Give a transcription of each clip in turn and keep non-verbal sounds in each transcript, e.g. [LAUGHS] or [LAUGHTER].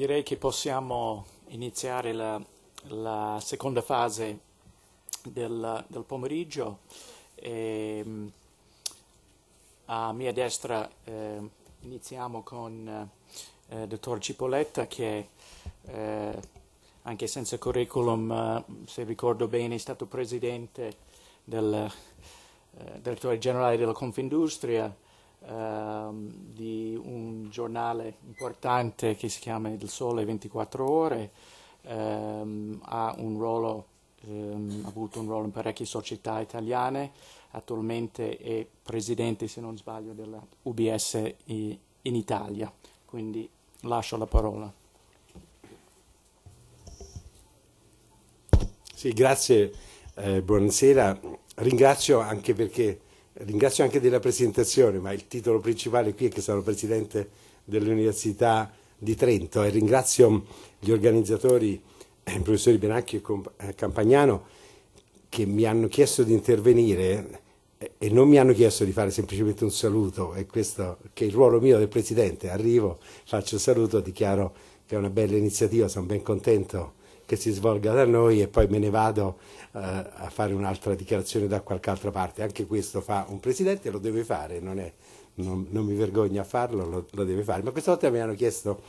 direi che possiamo iniziare la, la seconda fase del, del pomeriggio. E, ehm, a mia destra eh, iniziamo con il eh, dottor Cipoletta che eh, anche senza curriculum, eh, se ricordo bene, è stato presidente del eh, direttore generale della Confindustria ehm, di un giornale importante che si chiama Il Sole 24 Ore, ehm, ha un ruolo, ehm, avuto un ruolo in parecchie società italiane, attualmente è presidente, se non sbaglio, della UBS in Italia, quindi lascio la parola. Sì, grazie, eh, buonasera. Ringrazio anche perché Ringrazio anche della presentazione, ma il titolo principale qui è che sono presidente dell'Università di Trento e ringrazio gli organizzatori, eh, i professori Benacchio e eh, Campagnano, che mi hanno chiesto di intervenire eh, e non mi hanno chiesto di fare semplicemente un saluto, è questo che è il ruolo mio del presidente. Arrivo, faccio il saluto, dichiaro che è una bella iniziativa, sono ben contento che si svolga da noi e poi me ne vado eh, a fare un'altra dichiarazione da qualche altra parte. Anche questo fa un presidente lo deve fare, non, è, non, non mi vergogno a farlo, lo, lo, deve fare. Ma questa volta mi hanno chiesto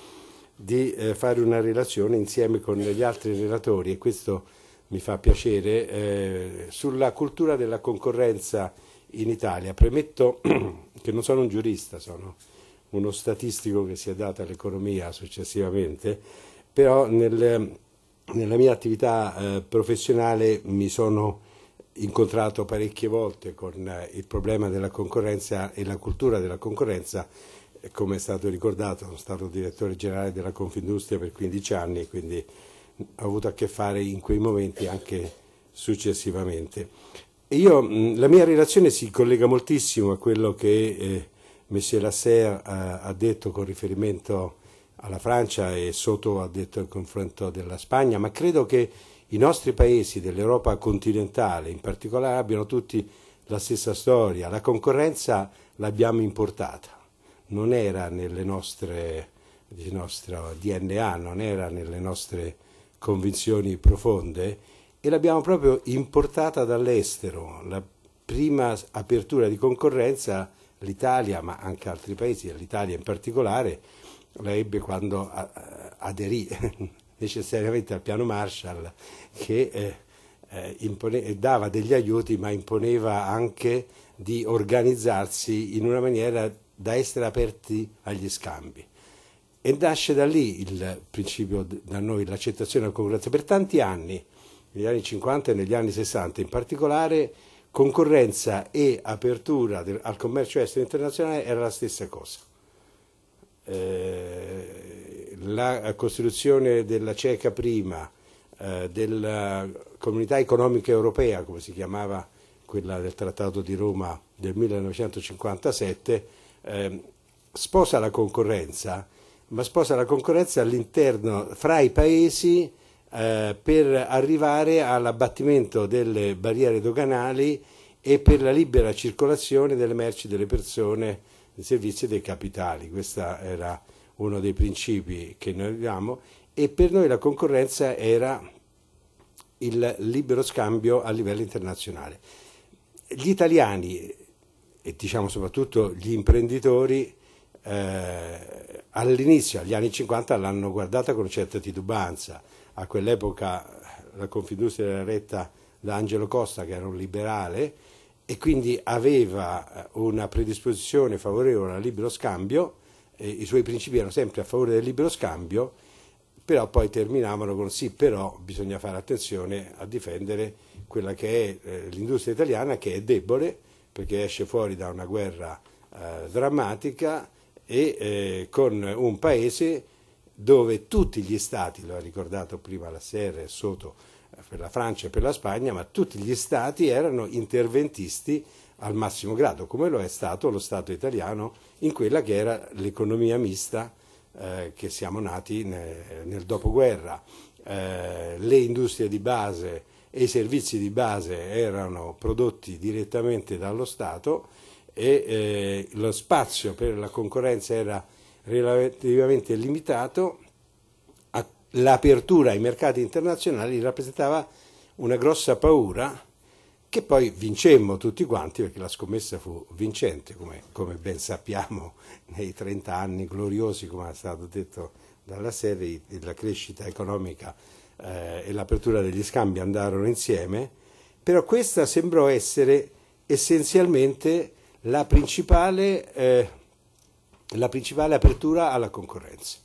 di eh, fare una relazione insieme con gli altri relatori e questo mi fa piacere, eh, sulla cultura della concorrenza in Italia. Premetto [CLEARS THROAT] che non sono un giurista, sono uno statistico che si è dato all'economia successivamente, però nel, nella mia attività eh, professionale mi sono incontrato parecchie volte con eh, il problema della concorrenza e la cultura della concorrenza. Come è stato ricordato, sono stato direttore generale della Confindustria per 15 anni, quindi ho avuto a che fare in quei momenti anche successivamente. Io, la mia relazione si collega moltissimo a quello che eh, Monsieur Lasserre ha, eh, ha detto con riferimento a alla Francia e Soto ha detto in confronto della Spagna, ma credo che i nostri paesi dell'Europa continentale in particolare abbiano tutti la stessa storia, la concorrenza l'abbiamo importata, non era nelle nostre, nel nostro DNA, non era nelle nostre convinzioni profonde e l'abbiamo proprio importata dall'estero. La prima apertura di concorrenza l'Italia, ma anche altri paesi, l'Italia in particolare, la ebbe quando eh, aderì [LAUGHS] necessariamente al piano Marshall che eh, eh, impone, dava degli aiuti ma imponeva anche di organizzarsi in una maniera da essere aperti agli scambi. E nasce da lì il principio da noi, l'accettazione della concorrenza. Per tanti anni, negli anni 50 e negli anni 60 in particolare, concorrenza e apertura del, al commercio estero internazionale era la stessa cosa. Eh, la costituzione della CECA prima, eh, della Comunità Economica Europea, come si chiamava quella del Trattato di Roma del 1957, eh, sposa la concorrenza, ma sposa la concorrenza all'interno, fra i paesi, eh, per arrivare all'abbattimento delle barriere doganali e per la libera circolazione delle merci e delle persone dei servizi e dei capitali. Questo era uno dei principi che noi avevamo e per noi la concorrenza era il libero scambio a livello internazionale. Gli italiani e diciamo soprattutto gli imprenditori eh, all'inizio, agli anni 50, l'hanno guardata con certa titubanza. A quell'epoca la Confindustria era retta da Angelo Costa, che era un liberale, e quindi aveva eh, una predisposizione favorevole al libero scambio, i suoi principi erano sempre a favore del libero scambio, però poi terminavano con sì, però bisogna fare attenzione a difendere quella che è eh, l'industria italiana che è debole perché esce fuori da una guerra eh, drammatica e eh, con un paese dove tutti gli stati, lo ha ricordato prima la Serra e Soto, per la Francia e per la Spagna, ma tutti gli stati erano interventisti al massimo grado, come lo è stato lo Stato italiano in quella che era l'economia mista eh, che siamo nati nel, nel dopoguerra. Eh, le industrie di base e i servizi di base erano prodotti direttamente dallo Stato e eh, lo spazio per la concorrenza era relativamente limitato l'apertura ai mercati internazionali rappresentava una grossa paura che poi vincemmo tutti quanti perché la scommessa fu vincente, come, come ben sappiamo [LAUGHS] nei 30 anni gloriosi, come è stato detto dalla serie, la crescita economica eh, e l'apertura degli scambi andarono insieme, però questa sembrò essere essenzialmente la principale, eh, la principale apertura alla concorrenza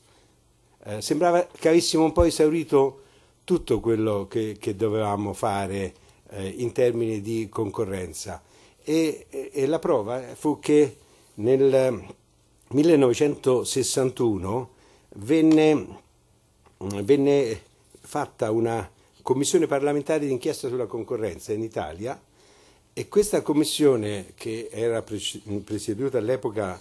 eh, sembrava che avessimo un po' esaurito tutto quello che, che dovevamo fare eh, in termini di concorrenza e, e, e, la prova fu che nel 1961 eh, venne, mm, venne fatta una commissione parlamentare d'inchiesta sulla concorrenza in Italia e questa commissione che era presieduta all'epoca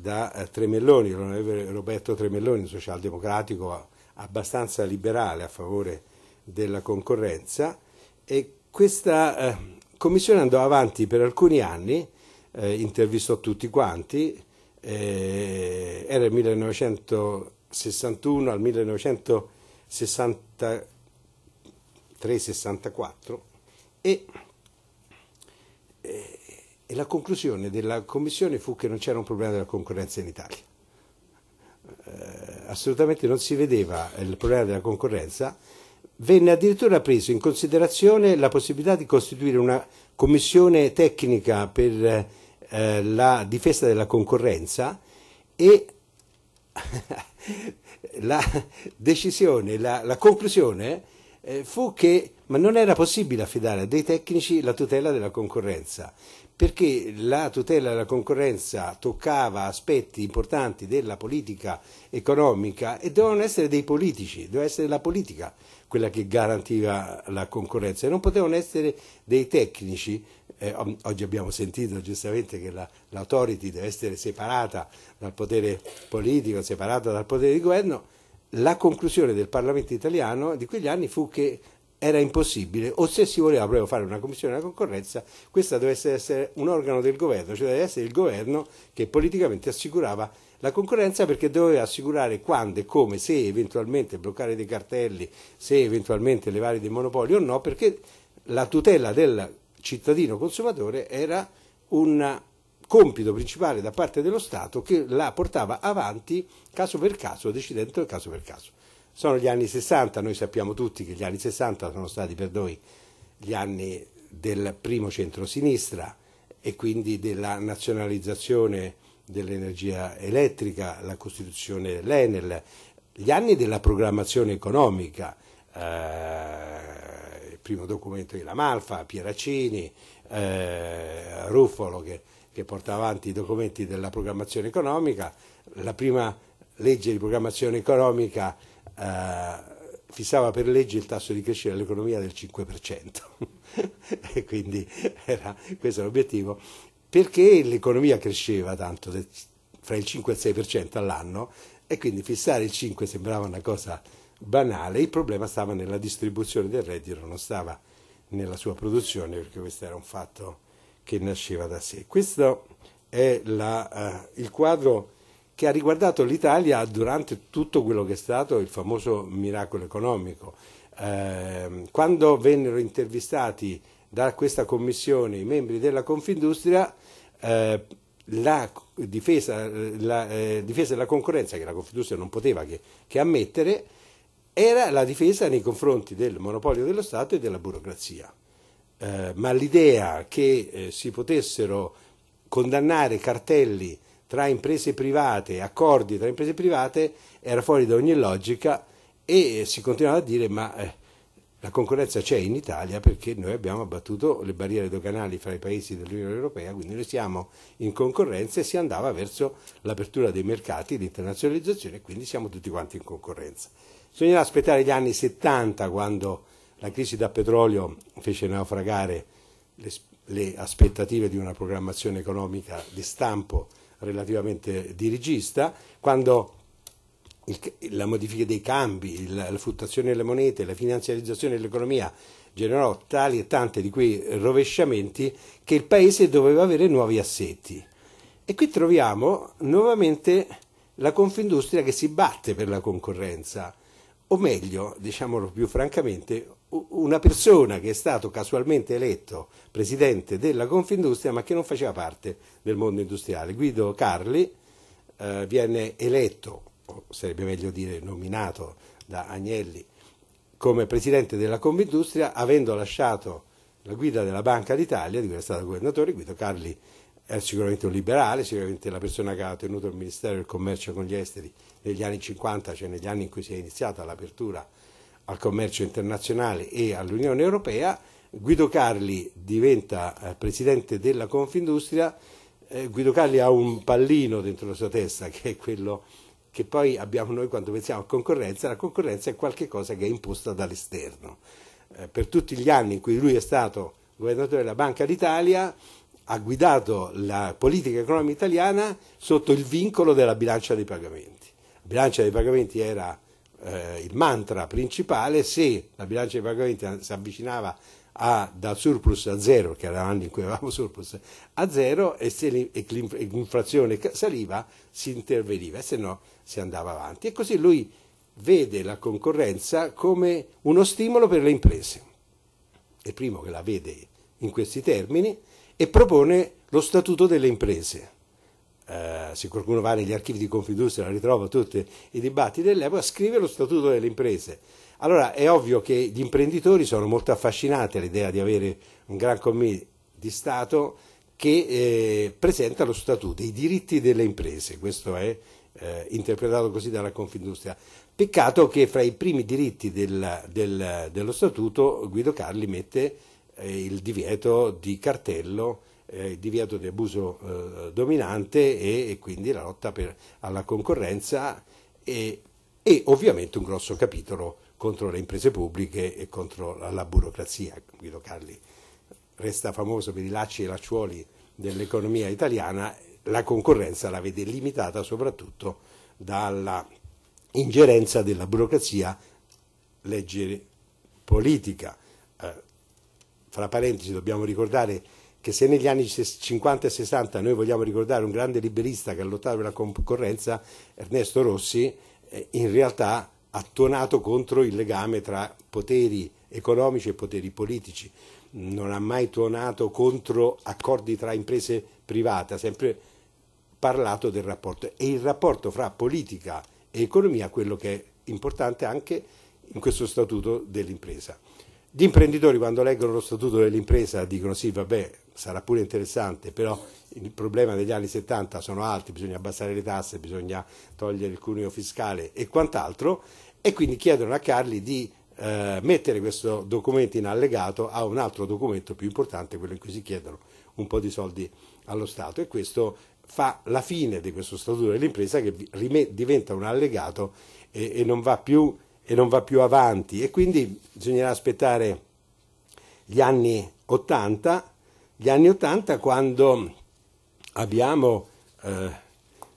da eh, Tremelloni, l'onorevole Roberto Tremelloni, socialdemocratico abbastanza liberale a favore della concorrenza e questa eh, commissione andò avanti per alcuni anni, eh, intervistò tutti quanti, eh, era il 1961 al 1963-64 e e la conclusione della Commissione fu che non c'era un problema della concorrenza in Italia. Eh, assolutamente non si vedeva il problema della concorrenza. Venne addirittura preso in considerazione la possibilità di costituire una commissione tecnica per eh, la difesa della concorrenza e [LAUGHS] la decisione, la, la conclusione eh, fu che ma non era possibile affidare a dei tecnici la tutela della concorrenza, perché la tutela della concorrenza toccava aspetti importanti della politica economica e dovevano essere dei politici, doveva essere la politica quella che garantiva la concorrenza e non potevano essere dei tecnici. Eh, oggi abbiamo sentito giustamente che la, l'autority deve essere separata dal potere politico, separata dal potere di governo. La conclusione del Parlamento italiano di quegli anni fu che era impossibile, o se si voleva proprio fare una commissione della concorrenza, questa dovesse essere un organo del governo, cioè deve essere il governo che politicamente assicurava la concorrenza perché doveva assicurare quando e come, se eventualmente bloccare dei cartelli, se eventualmente levare dei monopoli o no, perché la tutela del cittadino consumatore era un compito principale da parte dello Stato che la portava avanti caso per caso, decidendo caso per caso sono gli anni 60, noi sappiamo tutti che gli anni 60 sono stati per noi gli anni del primo centrosinistra e quindi della nazionalizzazione dell'energia elettrica, la costituzione dell'Enel, gli anni della programmazione economica, eh, il primo documento di Lamalfa, Pieracini, eh, Ruffolo che, che porta avanti i documenti della programmazione economica, la prima legge di programmazione economica eh, fissava per legge il tasso di crescita dell'economia del 5%, [LAUGHS] quindi era, questo era l'obiettivo, perché l'economia cresceva tanto, fra il 5 e il 6% all'anno, e quindi fissare il 5 sembrava una cosa banale, il problema stava nella distribuzione del reddito, non stava nella sua produzione, perché questo era un fatto che nasceva da sé. Questo è la, eh, il quadro che ha riguardato l'Italia durante tutto quello che è stato il famoso miracolo economico. Ehm, quando vennero intervistati da questa commissione i membri della Confindustria, eh, la difesa, eh, la, eh, difesa della concorrenza, che la Confindustria non poteva che, che ammettere, era la difesa nei confronti del monopolio dello Stato e della burocrazia. ma l'idea che si potessero condannare cartelli tra imprese private, accordi tra imprese private, era fuori da ogni logica e eh, si continuava a dire ma eh, la concorrenza c'è in Italia perché noi abbiamo abbattuto le barriere doganali fra i paesi dell'Unione Europea, quindi noi siamo in concorrenza e si andava verso l'apertura dei mercati, l'internazionalizzazione quindi siamo tutti quanti in concorrenza. Bisognerà aspettare gli anni 70 quando la crisi da petrolio fece naufragare le, le aspettative di una programmazione economica di stampo relativamente dirigista, quando il, la modifica dei cambi, il, la fluttuazione delle monete, la finanziarizzazione dell'economia generò tali e tanti di quei rovesciamenti che il paese doveva avere nuovi assetti. E qui troviamo nuovamente la Confindustria che si batte per la concorrenza, o meglio, diciamolo più francamente, una persona che è stato casualmente eletto presidente della Confindustria ma che non faceva parte del mondo industriale. Guido Carli eh, viene eletto, o sarebbe meglio dire nominato da Agnelli, come presidente della Confindustria avendo lasciato la guida della Banca d'Italia, di cui è stato governatore. Guido Carli è sicuramente un liberale, sicuramente la persona che ha tenuto il Ministero del Commercio con gli Esteri negli anni 50, cioè negli anni in cui si è iniziata l'apertura al commercio internazionale e all'Unione Europea, Guido Carli diventa eh, presidente della Confindustria, eh, Guido Carli ha un pallino dentro la sua testa che è quello che poi abbiamo noi quando pensiamo a concorrenza, la concorrenza è qualcosa che è imposta dall'esterno. Eh, per tutti gli anni in cui lui è stato governatore della Banca d'Italia, ha guidato la politica economica italiana sotto il vincolo della bilancia dei pagamenti. La bilancia dei pagamenti era eh, il mantra principale, se la bilancia dei pagamenti si avvicinava a, dal surplus a zero, che era l'anno in cui avevamo surplus a zero, e se l'inflazione saliva si interveniva, e se no si andava avanti. E così lui vede la concorrenza come uno stimolo per le imprese. È il primo che la vede in questi termini e propone lo statuto delle imprese eh, se qualcuno va negli archivi di Confindustria ritrova tutti i dibattiti dell'epoca, scrive lo statuto delle imprese. Allora è ovvio che gli imprenditori sono molto affascinati all'idea di avere un gran committee di Stato che eh, presenta lo statuto, i diritti delle imprese, questo è eh, interpretato così dalla Confindustria. Peccato che fra i primi diritti del, del, dello statuto Guido Carli mette eh, il divieto di cartello eh, divieto di abuso eh, dominante e, e, quindi la lotta per, alla concorrenza e, e ovviamente un grosso capitolo contro le imprese pubbliche e contro la, la burocrazia. Guido Carli resta famoso per i lacci e lacciuoli dell'economia italiana, la concorrenza la vede limitata soprattutto dalla ingerenza della burocrazia, legge politica. Eh, fra parentesi dobbiamo ricordare che se negli anni 50 e 60 noi vogliamo ricordare un grande liberista che ha lottato per la concorrenza, Ernesto Rossi, eh, in realtà ha tuonato contro il legame tra poteri economici e poteri politici, non ha mai tuonato contro accordi tra imprese private, ha sempre parlato del rapporto e il rapporto fra politica e economia, è quello che è importante anche in questo statuto dell'impresa. Gli imprenditori quando leggono lo statuto dell'impresa dicono sì, vabbè, sarà pure interessante, però il problema degli anni 70 sono alti, bisogna abbassare le tasse, bisogna togliere il cuneo fiscale e quant'altro, e quindi chiedono a Carli di eh, mettere questo documento in allegato a un altro documento più importante, quello in cui si chiedono un po' di soldi allo Stato e questo fa la fine di questo statuto dell'impresa che diventa un allegato e, e, non più, e, non va più, avanti e quindi bisognerà aspettare gli anni 80 gli anni Ottanta quando abbiamo eh,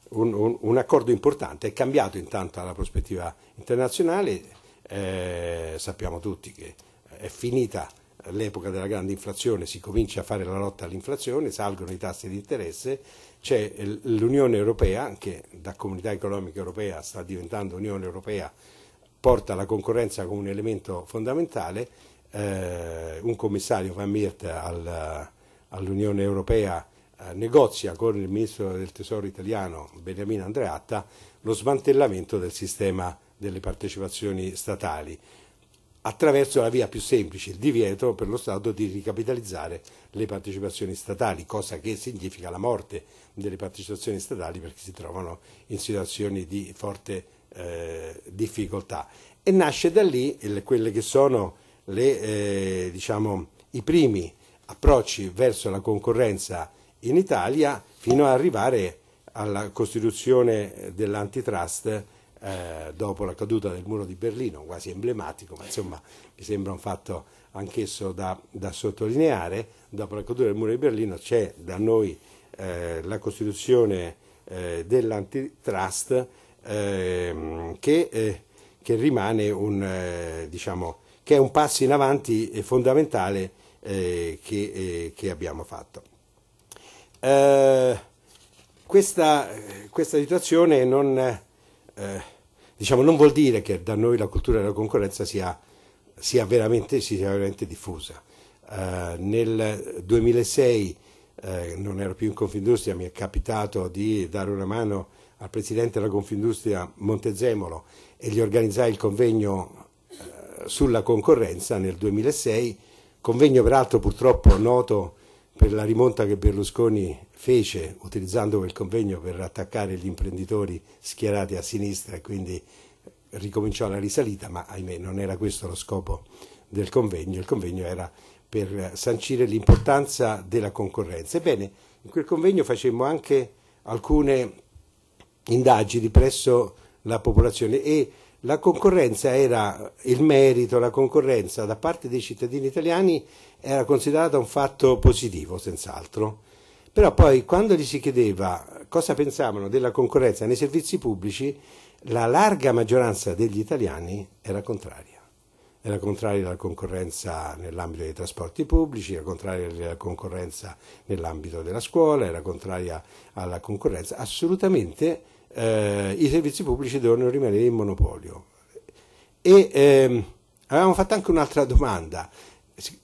un, un, un, accordo importante, è cambiato intanto la prospettiva internazionale, eh, sappiamo tutti che è finita l'epoca della grande inflazione, si comincia a fare la lotta all'inflazione, salgono i tassi di interesse, c'è l'Unione Europea che da comunità economica europea sta diventando Unione Europea, porta la concorrenza come un elemento fondamentale, eh, un commissario Van Miert al, all'Unione Europea eh, negozia con il ministro del tesoro italiano Beniamino Andreatta lo smantellamento del sistema delle partecipazioni statali attraverso la via più semplice, il divieto per lo Stato di ricapitalizzare le partecipazioni statali, cosa che significa la morte delle partecipazioni statali perché si trovano in situazioni di forte eh, difficoltà. E nasce da lì quelle che sono le, eh, diciamo, i primi approcci verso la concorrenza in Italia fino ad arrivare alla costituzione dell'antitrust eh, dopo la caduta del muro di Berlino, quasi emblematico, ma insomma mi sembra un fatto anch'esso da, da sottolineare, dopo la caduta del muro di Berlino c'è da noi eh, la costituzione eh, dell'antitrust ehm, che, eh, che, rimane un, eh, diciamo, che è un passo in avanti fondamentale eh, che, eh, che, abbiamo fatto. Eh, questa, questa, situazione non, eh, diciamo, non, vuol dire che da noi la cultura della concorrenza sia, sia, veramente, sia veramente, diffusa. Eh, nel 2006 eh, non ero più in Confindustria, mi è capitato di dare una mano al presidente della Confindustria Montezemolo e gli organizzai il convegno sulla concorrenza nel 2006 Convegno peraltro purtroppo noto per la rimonta che Berlusconi fece utilizzando quel convegno per attaccare gli imprenditori schierati a sinistra e quindi ricominciò la risalita, ma ahimè non era questo lo scopo del convegno, il convegno era per sancire l'importanza della concorrenza. Ebbene, in quel convegno facemmo anche alcune indagini presso la popolazione e la concorrenza era il merito, la concorrenza da parte dei cittadini italiani era considerata un fatto positivo, senz'altro. Però poi quando gli si chiedeva cosa pensavano della concorrenza nei servizi pubblici, la larga maggioranza degli italiani era contraria. Era contraria alla concorrenza nell'ambito dei trasporti pubblici, era contraria alla concorrenza nell'ambito della scuola, era contraria alla concorrenza assolutamente eh, i servizi pubblici devono rimanere in monopolio. E ehm, avevamo fatto anche un'altra domanda,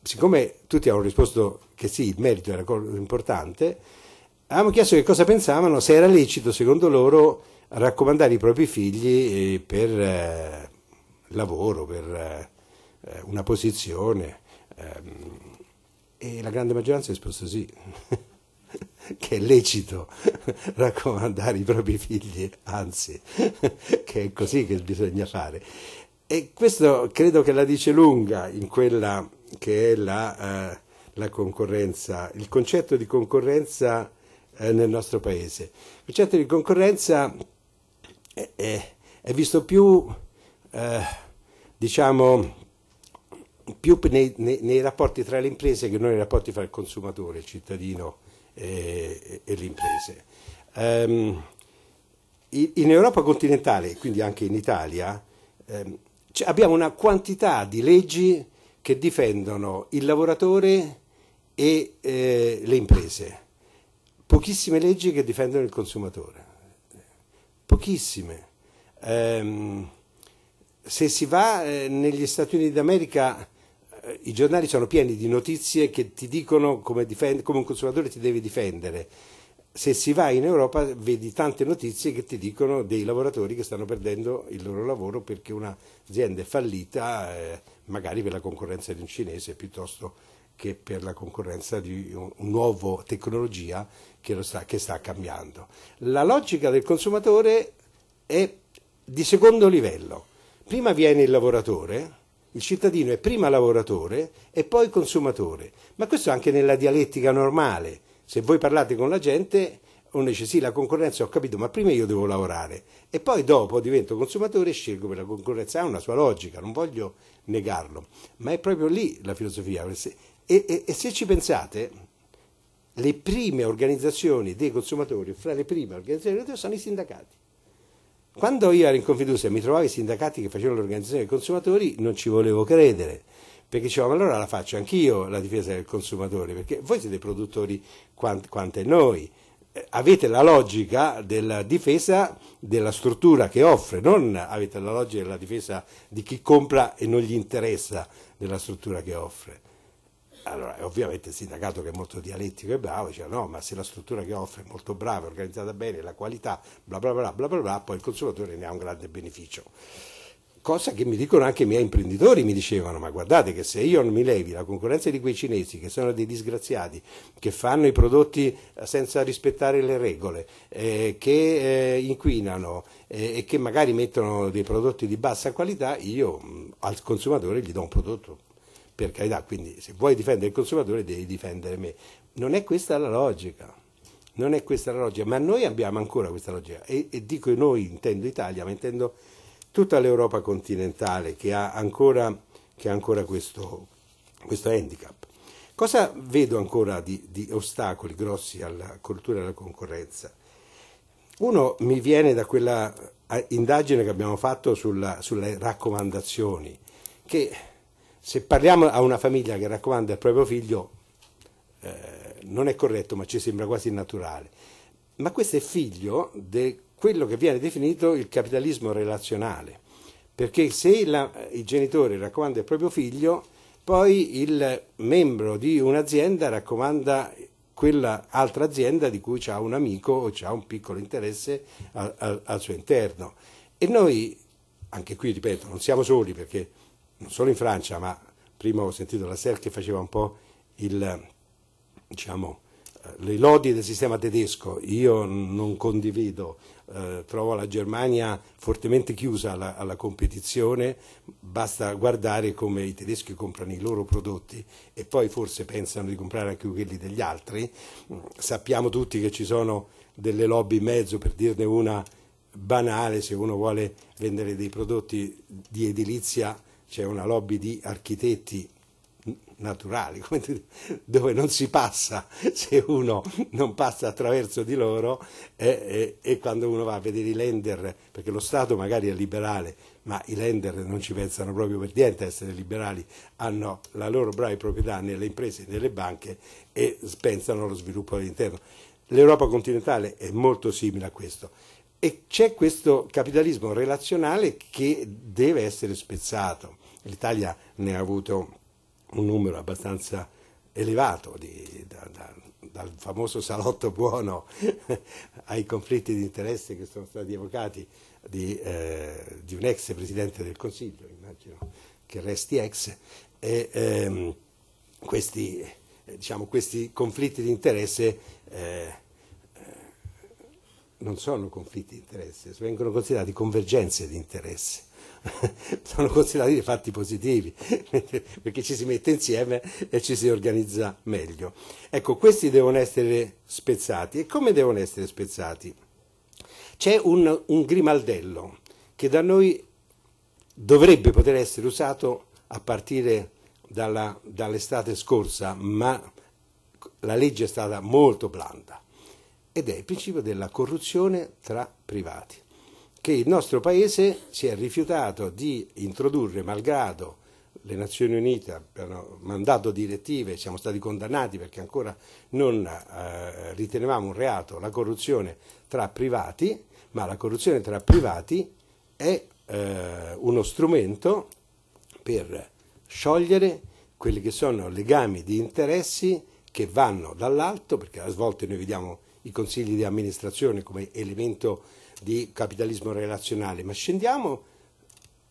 siccome tutti hanno risposto che sì, il merito era importante, avevamo chiesto che cosa pensavano, se era lecito secondo loro raccomandare i propri figli eh, per eh, lavoro, per eh, una posizione. Ehm, e la grande maggioranza ha risposto sì. [LAUGHS] [LAUGHS] che è lecito [LAUGHS] raccomandare i propri figli, anzi, [LAUGHS] che è così che bisogna fare. E questo credo che la dice lunga in quella che è la, eh, la concorrenza, il concetto di concorrenza eh, nel nostro paese. Il concetto di concorrenza è, è, è visto più, eh, diciamo, più nei, nei, nei rapporti tra le imprese che non nei rapporti fra il consumatore, il cittadino e, e le imprese. Um, ehm, in Europa continentale, quindi anche in Italia, um, abbiamo una quantità di leggi che difendono il lavoratore e eh, le imprese, pochissime leggi che difendono il consumatore, pochissime. Um, se si va eh, negli Stati Uniti d'America i giornali sono pieni di notizie che ti dicono come, difend- come un consumatore ti deve difendere. Se si va in Europa vedi tante notizie che ti dicono dei lavoratori che stanno perdendo il loro lavoro perché un'azienda è fallita, eh, magari per la concorrenza di un cinese piuttosto che per la concorrenza di una un nuova tecnologia che sta, che sta cambiando. La logica del consumatore è di secondo livello. Prima viene il lavoratore, il cittadino è prima lavoratore e poi consumatore, ma questo anche nella dialettica normale. Se voi parlate con la gente, uno dice sì, la concorrenza ho capito, ma prima io devo lavorare e poi dopo divento consumatore e scelgo per la concorrenza. Ha una sua logica, non voglio negarlo, ma è proprio lì la filosofia. E, e, e se ci pensate, le prime organizzazioni dei consumatori, fra le prime organizzazioni dei consumatori, sono i sindacati. Quando io ero in Confindustria e mi trovavo i sindacati che facevano l'organizzazione dei consumatori, non ci volevo credere, perché dicevo, ma allora la faccio anch'io la difesa del consumatore, perché voi siete produttori quant- quanto noi, eh, avete la logica della difesa della struttura che offre, non avete la logica della difesa di chi compra e non gli interessa della struttura che offre. Allora, ovviamente il sindacato che è molto dialettico e bravo diceva no, ma se la struttura che offre è molto brava, è organizzata bene, la qualità, bla bla bla bla bla, bla poi il consumatore ne ha un grande beneficio. Cosa che mi dicono anche i miei imprenditori, mi dicevano, ma guardate che se io non mi levi la concorrenza di quei cinesi che sono dei disgraziati, che fanno i prodotti senza rispettare le regole, eh, che eh, inquinano eh, e che magari mettono dei prodotti di bassa qualità, io mh, mm, al consumatore gli do un prodotto per carità, quindi se vuoi difendere il consumatore devi difendere me. Non è questa la logica, non è questa la logica, ma noi abbiamo ancora questa logica e, e dico noi, intendo Italia, ma intendo tutta l'Europa continentale che ha ancora, che ha ancora questo, questo, handicap. Cosa vedo ancora di, di ostacoli grossi alla cultura della concorrenza? Uno mi viene da quella eh, indagine che abbiamo fatto sulla, sulle raccomandazioni, che se parliamo a una famiglia che raccomanda il proprio figlio, eh, non è corretto, ma ci sembra quasi naturale. Ma questo è figlio di quello che viene definito il capitalismo relazionale, perché se la, il genitore raccomanda il proprio figlio, poi il membro di un'azienda raccomanda quell'altra azienda di cui ha un amico o ha un piccolo interesse al, al, al suo interno. E noi, anche qui ripeto, non siamo soli perché non solo in Francia, ma prima ho sentito la SER che faceva un po' il, diciamo, eh, le lodi del sistema tedesco, io non condivido, eh, trovo la Germania fortemente chiusa alla, alla, competizione, basta guardare come i tedeschi comprano i loro prodotti e poi forse pensano di comprare anche quelli degli altri. Sappiamo tutti che ci sono delle lobby in mezzo, per dirne una banale, se uno vuole vendere dei prodotti di edilizia c'è una lobby di architetti naturali, [LAUGHS] dove non si passa se uno non passa attraverso di loro e, e, e, quando uno va a vedere i lender, perché lo Stato magari è liberale, ma i lender non ci pensano proprio per niente a essere liberali, hanno la loro brava proprietà nelle imprese e nelle banche e pensano allo sviluppo all'interno. L'Europa continentale è molto simile a questo. E c'è questo capitalismo relazionale che deve essere spezzato. L'Italia ne ha avuto un numero abbastanza elevato di, da, da, dal famoso salotto buono [LAUGHS] ai conflitti di interesse che sono stati evocati di, eh, di un ex presidente del Consiglio, immagino che resti ex, e ehm, questi, eh, diciamo, questi conflitti di interesse eh, non sono conflitti di interesse, vengono considerati convergenze di interesse, [LAUGHS] sono considerati dei fatti positivi, [LAUGHS] perché ci si mette insieme e ci si organizza meglio. Ecco, questi devono essere spezzati. E come devono essere spezzati? C'è un, un grimaldello che da noi dovrebbe poter essere usato a partire dalla, dall'estate scorsa, ma la legge è stata molto blanda ed è il principio della corruzione tra privati, che il nostro Paese si è rifiutato di introdurre, malgrado le Nazioni Unite abbiano mandato direttive, siamo stati condannati perché ancora non eh, ritenevamo un reato la corruzione tra privati, ma la corruzione tra privati è eh, uno strumento per sciogliere quelli che sono legami di interessi che vanno dall'alto, perché a volte noi vediamo i consigli di amministrazione come elemento di capitalismo relazionale, ma scendiamo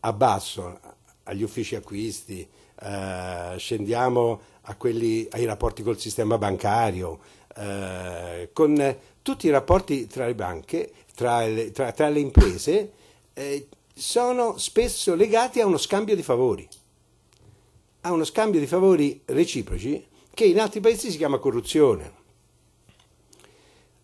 a basso, agli uffici acquisti, eh, scendiamo quelli, ai rapporti col sistema bancario, eh, con tutti i rapporti tra le banche, tra le, tra, tra le imprese, eh, sono spesso legati a uno scambio di favori, a uno scambio di favori reciproci che in altri paesi si chiama corruzione.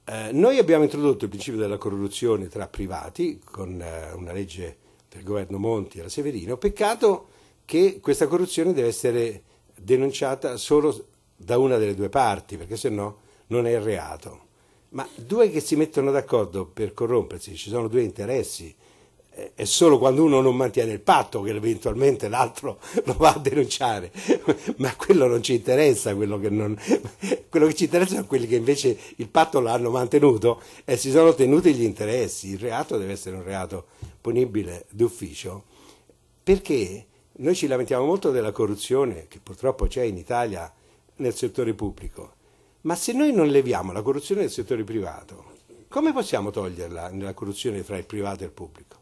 Eh, noi abbiamo introdotto il principio della corruzione tra privati con eh, una legge del governo Monti e la Severino, peccato che questa corruzione deve essere denunciata solo da una delle due parti, perché se no non è reato. Ma due che si mettono d'accordo per corrompersi, ci sono due interessi eh, è solo quando uno non mantiene il patto che eventualmente l'altro [LAUGHS] lo va a denunciare, [LAUGHS] ma quello non ci interessa, quello che, non, [LAUGHS] quello che ci interessa sono quelli che invece il patto l'hanno mantenuto e si sono tenuti gli interessi, il reato deve essere un reato punibile d'ufficio, perché noi ci lamentiamo molto della corruzione che purtroppo c'è in Italia nel settore pubblico, ma se noi non leviamo la corruzione nel settore privato, come possiamo toglierla nella corruzione fra il privato e il pubblico?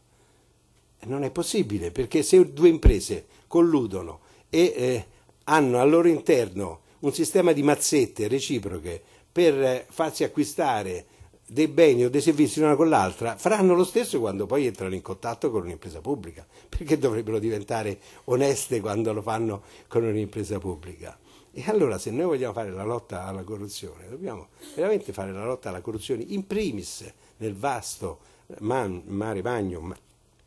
non è possibile, perché se due imprese colludono e eh, hanno al loro interno un sistema di mazzette reciproche per eh, farsi acquistare dei beni o dei servizi l'una con l'altra, faranno lo stesso quando poi entrano in contatto con un'impresa pubblica, [LAUGHS] perché dovrebbero diventare oneste quando lo fanno con un'impresa pubblica. E allora se noi vogliamo fare la lotta alla corruzione, dobbiamo veramente fare la lotta alla corruzione in primis nel vasto mare magnum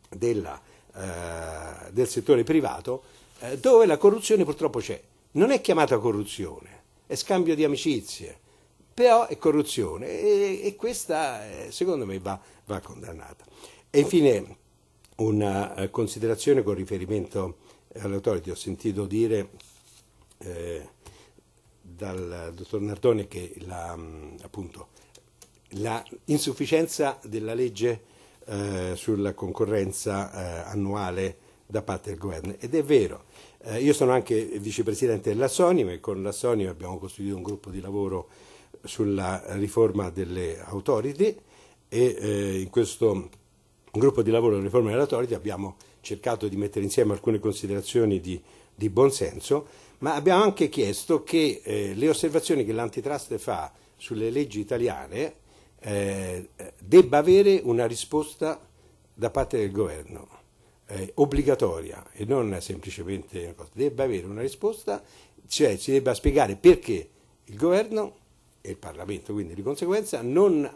della, eh, del settore privato, eh, dove la corruzione purtroppo c'è. Non è chiamata corruzione, è scambio di amicizie, però è corruzione e, e questa eh, secondo me va, va, condannata. E infine una eh, considerazione con riferimento alle autorità, ho sentito dire eh, dal dottor Nardone che la, mm, appunto, la insufficienza della legge eh, sulla concorrenza eh, annuale da parte del governo. Ed è vero, eh, io sono anche vicepresidente dell'Assonio e con l'Assonio abbiamo costituito un gruppo di lavoro sulla riforma delle autority e eh, in questo gruppo di lavoro sulla riforma delle autority abbiamo cercato di mettere insieme alcune considerazioni di, di buonsenso, ma abbiamo anche chiesto che eh, le osservazioni che l'antitrust fa sulle leggi italiane eh, debba avere una risposta da parte del governo eh, obbligatoria e non semplicemente una cosa, debba avere una risposta, cioè si debba spiegare perché il governo e il Parlamento quindi di conseguenza non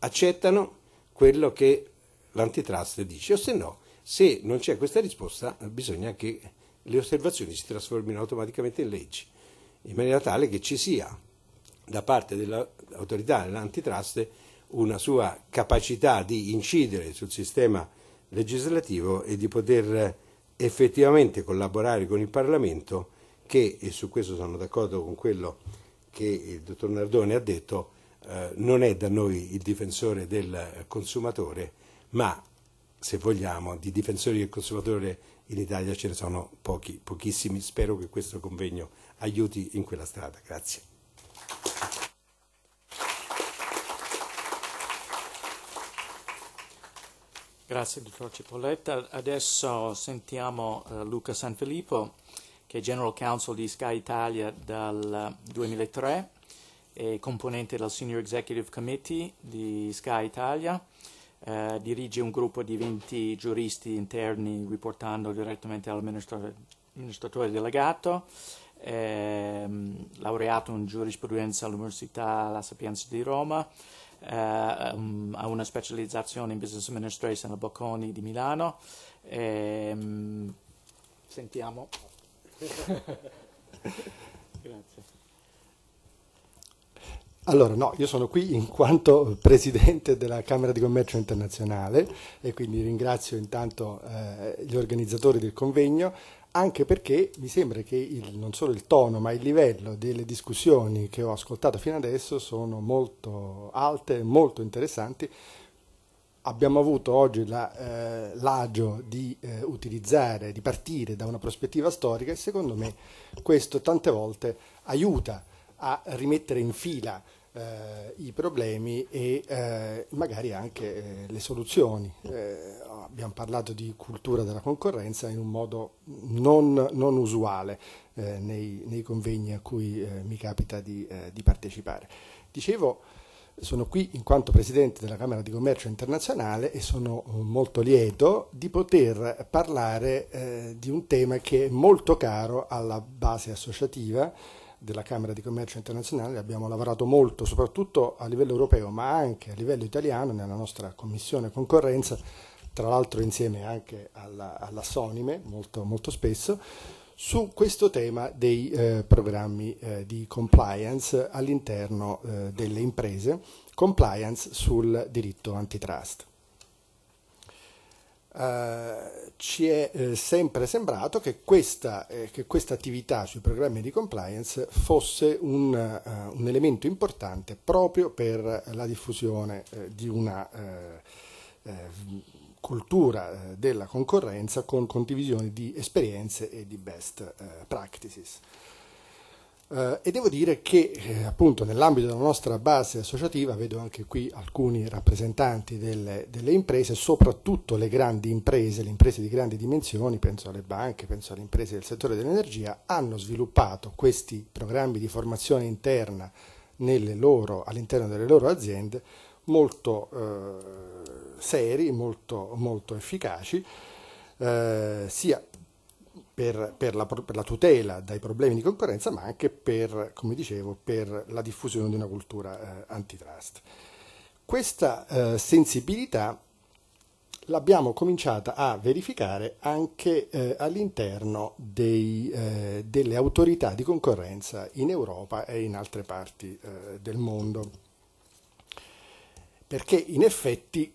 accettano quello che l'antitrust dice o se no se non c'è questa risposta bisogna che le osservazioni si trasformino automaticamente in leggi in maniera tale che ci sia da parte della autorità dell'antitrust una sua capacità di incidere sul sistema legislativo e di poter effettivamente collaborare con il Parlamento che, e su questo sono d'accordo con quello che il dottor Nardone ha detto, eh, non è da noi il difensore del consumatore, ma se vogliamo di difensori del consumatore in Italia ce ne sono pochi, pochissimi. Spero che questo convegno aiuti in quella strada. Grazie. Grazie dottor Cipolletta. Adesso sentiamo uh, Luca Sanfilippo che è General Counsel di Sky Italia dal 2003 eh, e componente del Senior Executive Committee di Sky Italia. Uh, dirige un gruppo di 20 giuristi interni riportando direttamente all'amministratore delegato. Ehm, laureato in giurisprudenza all'Università La Sapienza di Roma, ha eh, um, una specializzazione in Business Administration al Bocconi di Milano. E, ehm, sentiamo. [LAUGHS] Grazie. Allora, no, io sono qui in quanto presidente della Camera di Commercio Internazionale e quindi ringrazio intanto eh, gli organizzatori del convegno, anche perché mi sembra che il, non solo il tono ma il livello delle discussioni che ho ascoltato fino adesso sono molto alte, molto interessanti. Abbiamo avuto oggi la, eh, l'agio di eh, utilizzare, di partire da una prospettiva storica e secondo me questo tante volte aiuta a rimettere in fila eh, i problemi e eh, magari anche eh, le soluzioni. Eh, abbiamo parlato di cultura della concorrenza in un modo non, non usuale eh, nei, nei, convegni a cui mi capita di, di partecipare. Dicevo, sono qui in quanto Presidente della Camera di Commercio internazionale e sono molto lieto di poter parlare eh, di un tema che è molto caro alla base associativa della Camera di Commercio Internazionale, abbiamo lavorato molto, soprattutto a livello europeo, ma anche a livello italiano, nella nostra Commissione Concorrenza, tra l'altro insieme anche alla, alla Sonime, molto, molto spesso, su questo tema dei eh, programmi eh, di compliance all'interno eh, delle imprese, compliance sul diritto antitrust. Eh, ci è eh, sempre sembrato che questa, eh, che questa, attività sui programmi di compliance fosse un, eh, un elemento importante proprio per la diffusione eh, di una cultura della concorrenza con condivisione di esperienze e di best practices. Eh, e devo dire che eh, appunto nell'ambito della nostra base associativa vedo anche qui alcuni rappresentanti delle, delle, imprese, soprattutto le grandi imprese, le imprese di grandi dimensioni, penso alle banche, penso alle imprese del settore dell'energia, hanno sviluppato questi programmi di formazione interna loro, all'interno delle loro aziende molto eh, seri, molto, molto efficaci. Eh, sia per, per, la, per, la, tutela dai problemi di concorrenza, ma anche per, come dicevo, per la diffusione di una cultura eh, antitrust. Questa eh, sensibilità l'abbiamo cominciata a verificare anche eh, all'interno dei, eh, delle autorità di concorrenza in Europa e in altre parti eh, del mondo. Perché in effetti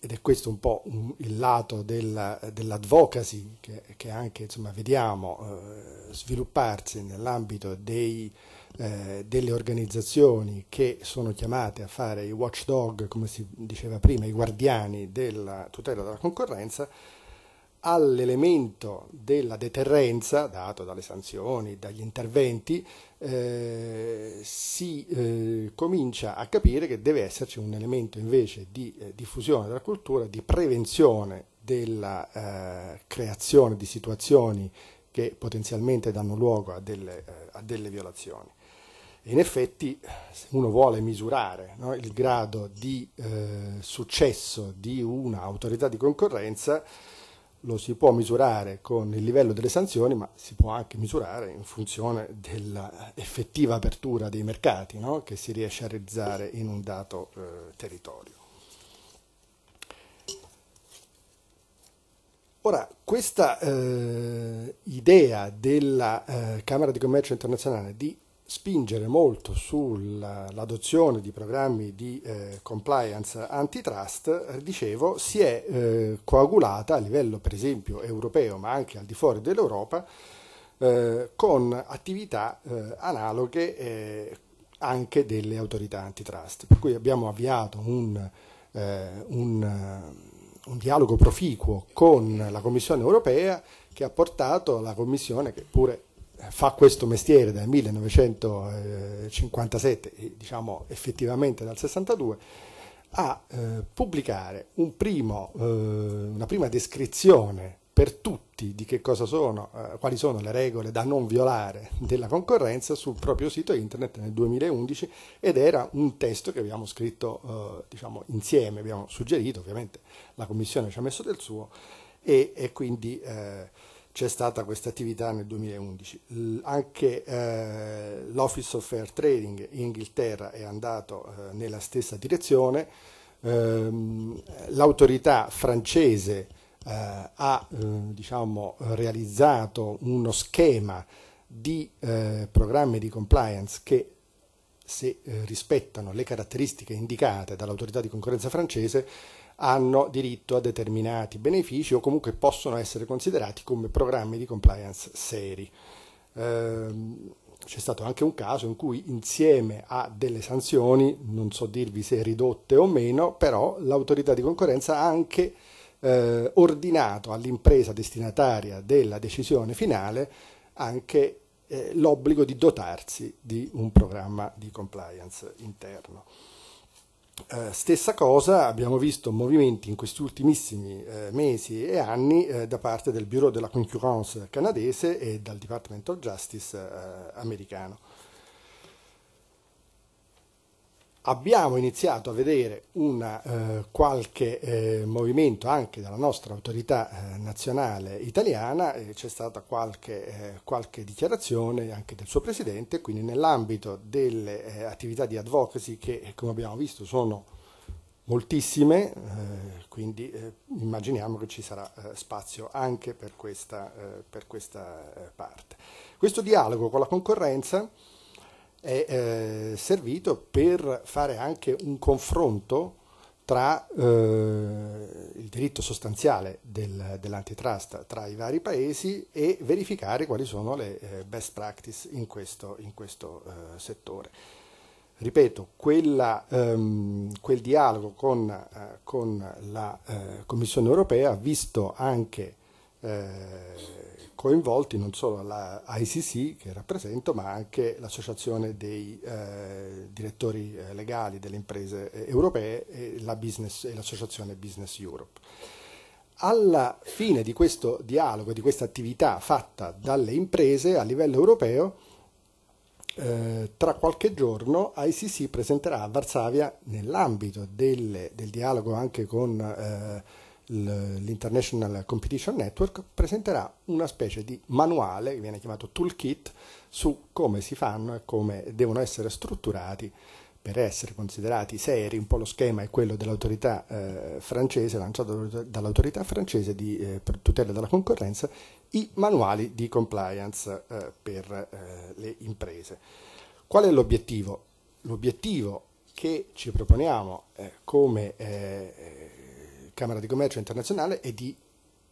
ed è questo un po' il lato del, dell'advocacy che, che anche insomma, vediamo eh, svilupparsi nell'ambito dei, eh, delle organizzazioni che sono chiamate a fare i watchdog, come si diceva prima, i guardiani della tutela della concorrenza, all'elemento della deterrenza, dato dalle sanzioni, dagli interventi, eh, si eh, comincia a capire che deve esserci un elemento invece di eh, diffusione della cultura, di prevenzione della eh, creazione di situazioni che potenzialmente danno luogo a delle, eh, a delle violazioni. In effetti, se uno vuole misurare no, il grado di eh, successo di un'autorità di concorrenza, lo si può misurare con il livello delle sanzioni, ma si può anche misurare in funzione dell'effettiva apertura dei mercati no? che si riesce a realizzare in un dato eh, territorio. Ora, questa eh, idea della eh, Camera di Commercio Internazionale di spingere molto sull'adozione di programmi di eh, compliance antitrust, dicevo, si è eh, coagulata a livello per esempio europeo, ma anche al di fuori dell'Europa, eh, con attività eh, analoghe eh, anche delle autorità antitrust. Per cui abbiamo avviato un, eh, un, un dialogo proficuo con la Commissione europea che ha portato la Commissione, che pure fa questo mestiere dal 1957, eh, diciamo effettivamente dal 62, a eh, pubblicare un primo, eh, una prima descrizione per tutti di che cosa sono, eh, quali sono le regole da non violare della concorrenza sul proprio sito internet nel 2011 ed era un testo che abbiamo scritto eh, diciamo, insieme, abbiamo suggerito, ovviamente la Commissione ci ha messo del suo e, e quindi eh, c'è stata questa attività nel 2011. anche eh, l'Office of Fair Trading in Inghilterra è andato eh, nella stessa direzione, ehm, l'autorità francese eh, ha eh, diciamo, realizzato uno schema di eh, programmi di compliance che se rispettano le caratteristiche indicate dall'autorità di concorrenza francese hanno diritto a determinati benefici o comunque possono essere considerati come programmi di compliance seri. Ehm, c'è stato anche un caso in cui insieme a delle sanzioni, non so dirvi se ridotte o meno, però l'autorità di concorrenza ha anche eh, ordinato all'impresa destinataria della decisione finale anche eh, l'obbligo di dotarsi di un programma di compliance interno. Eh, stessa cosa abbiamo visto movimenti in questi ultimissimi eh, mesi e anni eh, da parte del Bureau della Concurrence canadese e dal Department of Justice eh, americano. abbiamo iniziato a vedere una, eh, qualche eh, movimento anche dalla nostra autorità eh, nazionale italiana, c'è stata qualche, eh, qualche, dichiarazione anche del suo presidente, quindi nell'ambito delle eh, attività di advocacy che come abbiamo visto sono moltissime, eh, quindi immaginiamo che ci sarà spazio anche per questa, per questa parte. Questo dialogo con la concorrenza è eh, servito per fare anche un confronto tra eh, il diritto sostanziale del, dell'antitrust tra i vari paesi e verificare quali sono le eh, best practice in questo, in questo eh, settore. Ripeto, quella, ehm, quel dialogo con, eh, con la eh, Commissione europea ha visto anche coinvolti non solo la ICC che rappresento ma anche l'associazione dei eh, direttori eh, legali delle imprese eh, europee e, l'associazione la business, business Europe. Alla fine di questo dialogo, di questa attività fatta dalle imprese a livello europeo, eh, tra qualche giorno ICC presenterà a Varsavia, nell'ambito del dialogo anche con l'International Competition Network presenterà una specie di manuale, che viene chiamato toolkit, su come si fanno e come devono essere strutturati per essere considerati seri, un po' lo schema è quello dell'autorità eh, francese, lanciato dall'autorità francese di, eh, tutela della concorrenza, i manuali di compliance eh, per eh, le imprese. Qual è l'obiettivo? L'obiettivo che ci proponiamo come eh, Camera di Commercio Internazionale è di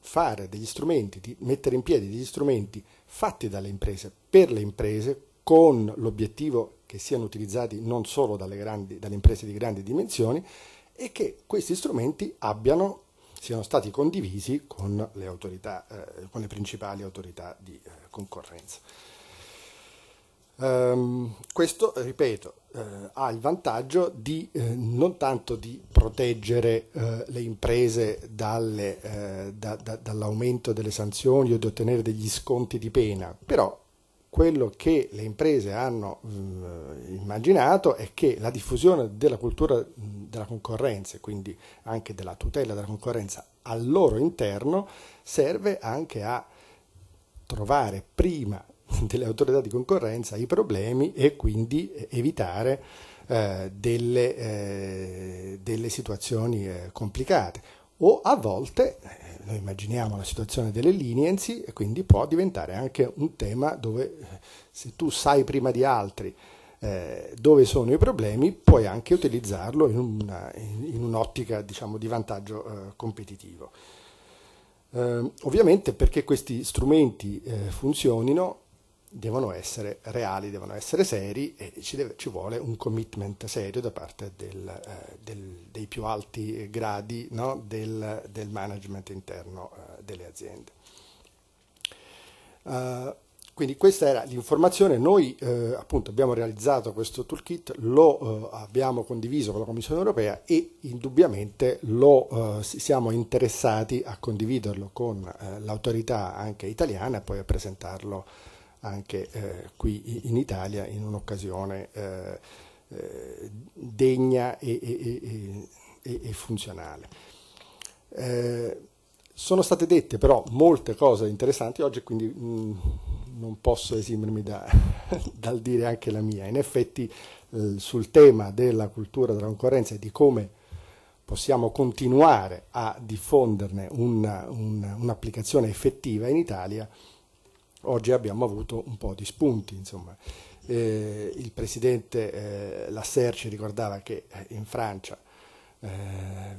fare degli strumenti, di mettere in piedi degli strumenti fatti dalle imprese, per le imprese, con l'obiettivo che siano utilizzati non solo dalle, grandi, dalle imprese di grandi dimensioni e che questi strumenti abbiano, siano stati condivisi con le, autorità, eh, con le principali autorità di eh, concorrenza. Um, questo, ripeto, eh, ha il vantaggio di eh, non tanto di proteggere eh, le imprese dalle, eh, da, da, dall'aumento delle sanzioni o di ottenere degli sconti di pena, però quello che le imprese hanno mh, mm, immaginato è che la diffusione della cultura mh, mm, della concorrenza e quindi anche della tutela della concorrenza al loro interno serve anche a trovare prima [LAUGHS] delle autorità di concorrenza i problemi e quindi eh, evitare eh, delle, eh, delle, situazioni eh, complicate. O a volte, eh, noi immaginiamo la situazione delle leniency, e quindi può diventare anche un tema dove eh, se tu sai prima di altri dove sono i problemi, puoi anche utilizzarlo in, una, in un'ottica diciamo, di vantaggio competitivo. Ehm, ovviamente perché questi strumenti funzionino devono essere reali, devono essere seri e ci, deve, ci vuole un commitment serio da parte del, eh, del, dei più alti gradi no, del, del, management interno eh, delle aziende. Uh, quindi questa era l'informazione, noi eh, appunto abbiamo realizzato questo toolkit, lo eh, abbiamo condiviso con la Commissione europea e indubbiamente lo eh, siamo interessati a condividerlo con eh, l'autorità anche italiana e poi a presentarlo anche eh, qui in Italia in un'occasione eh, eh, degna e, e, e, e funzionale. Eh, sono state dette però molte cose interessanti oggi, quindi mh, mm, non posso esimermi da, [LAUGHS] dal dire anche la mia. In effetti eh, sul tema della cultura della concorrenza e di come possiamo continuare a diffonderne una, un, un'applicazione effettiva in Italia, oggi abbiamo avuto un po' di spunti. Eh, il presidente eh, Lasser ci ricordava che eh, in Francia eh,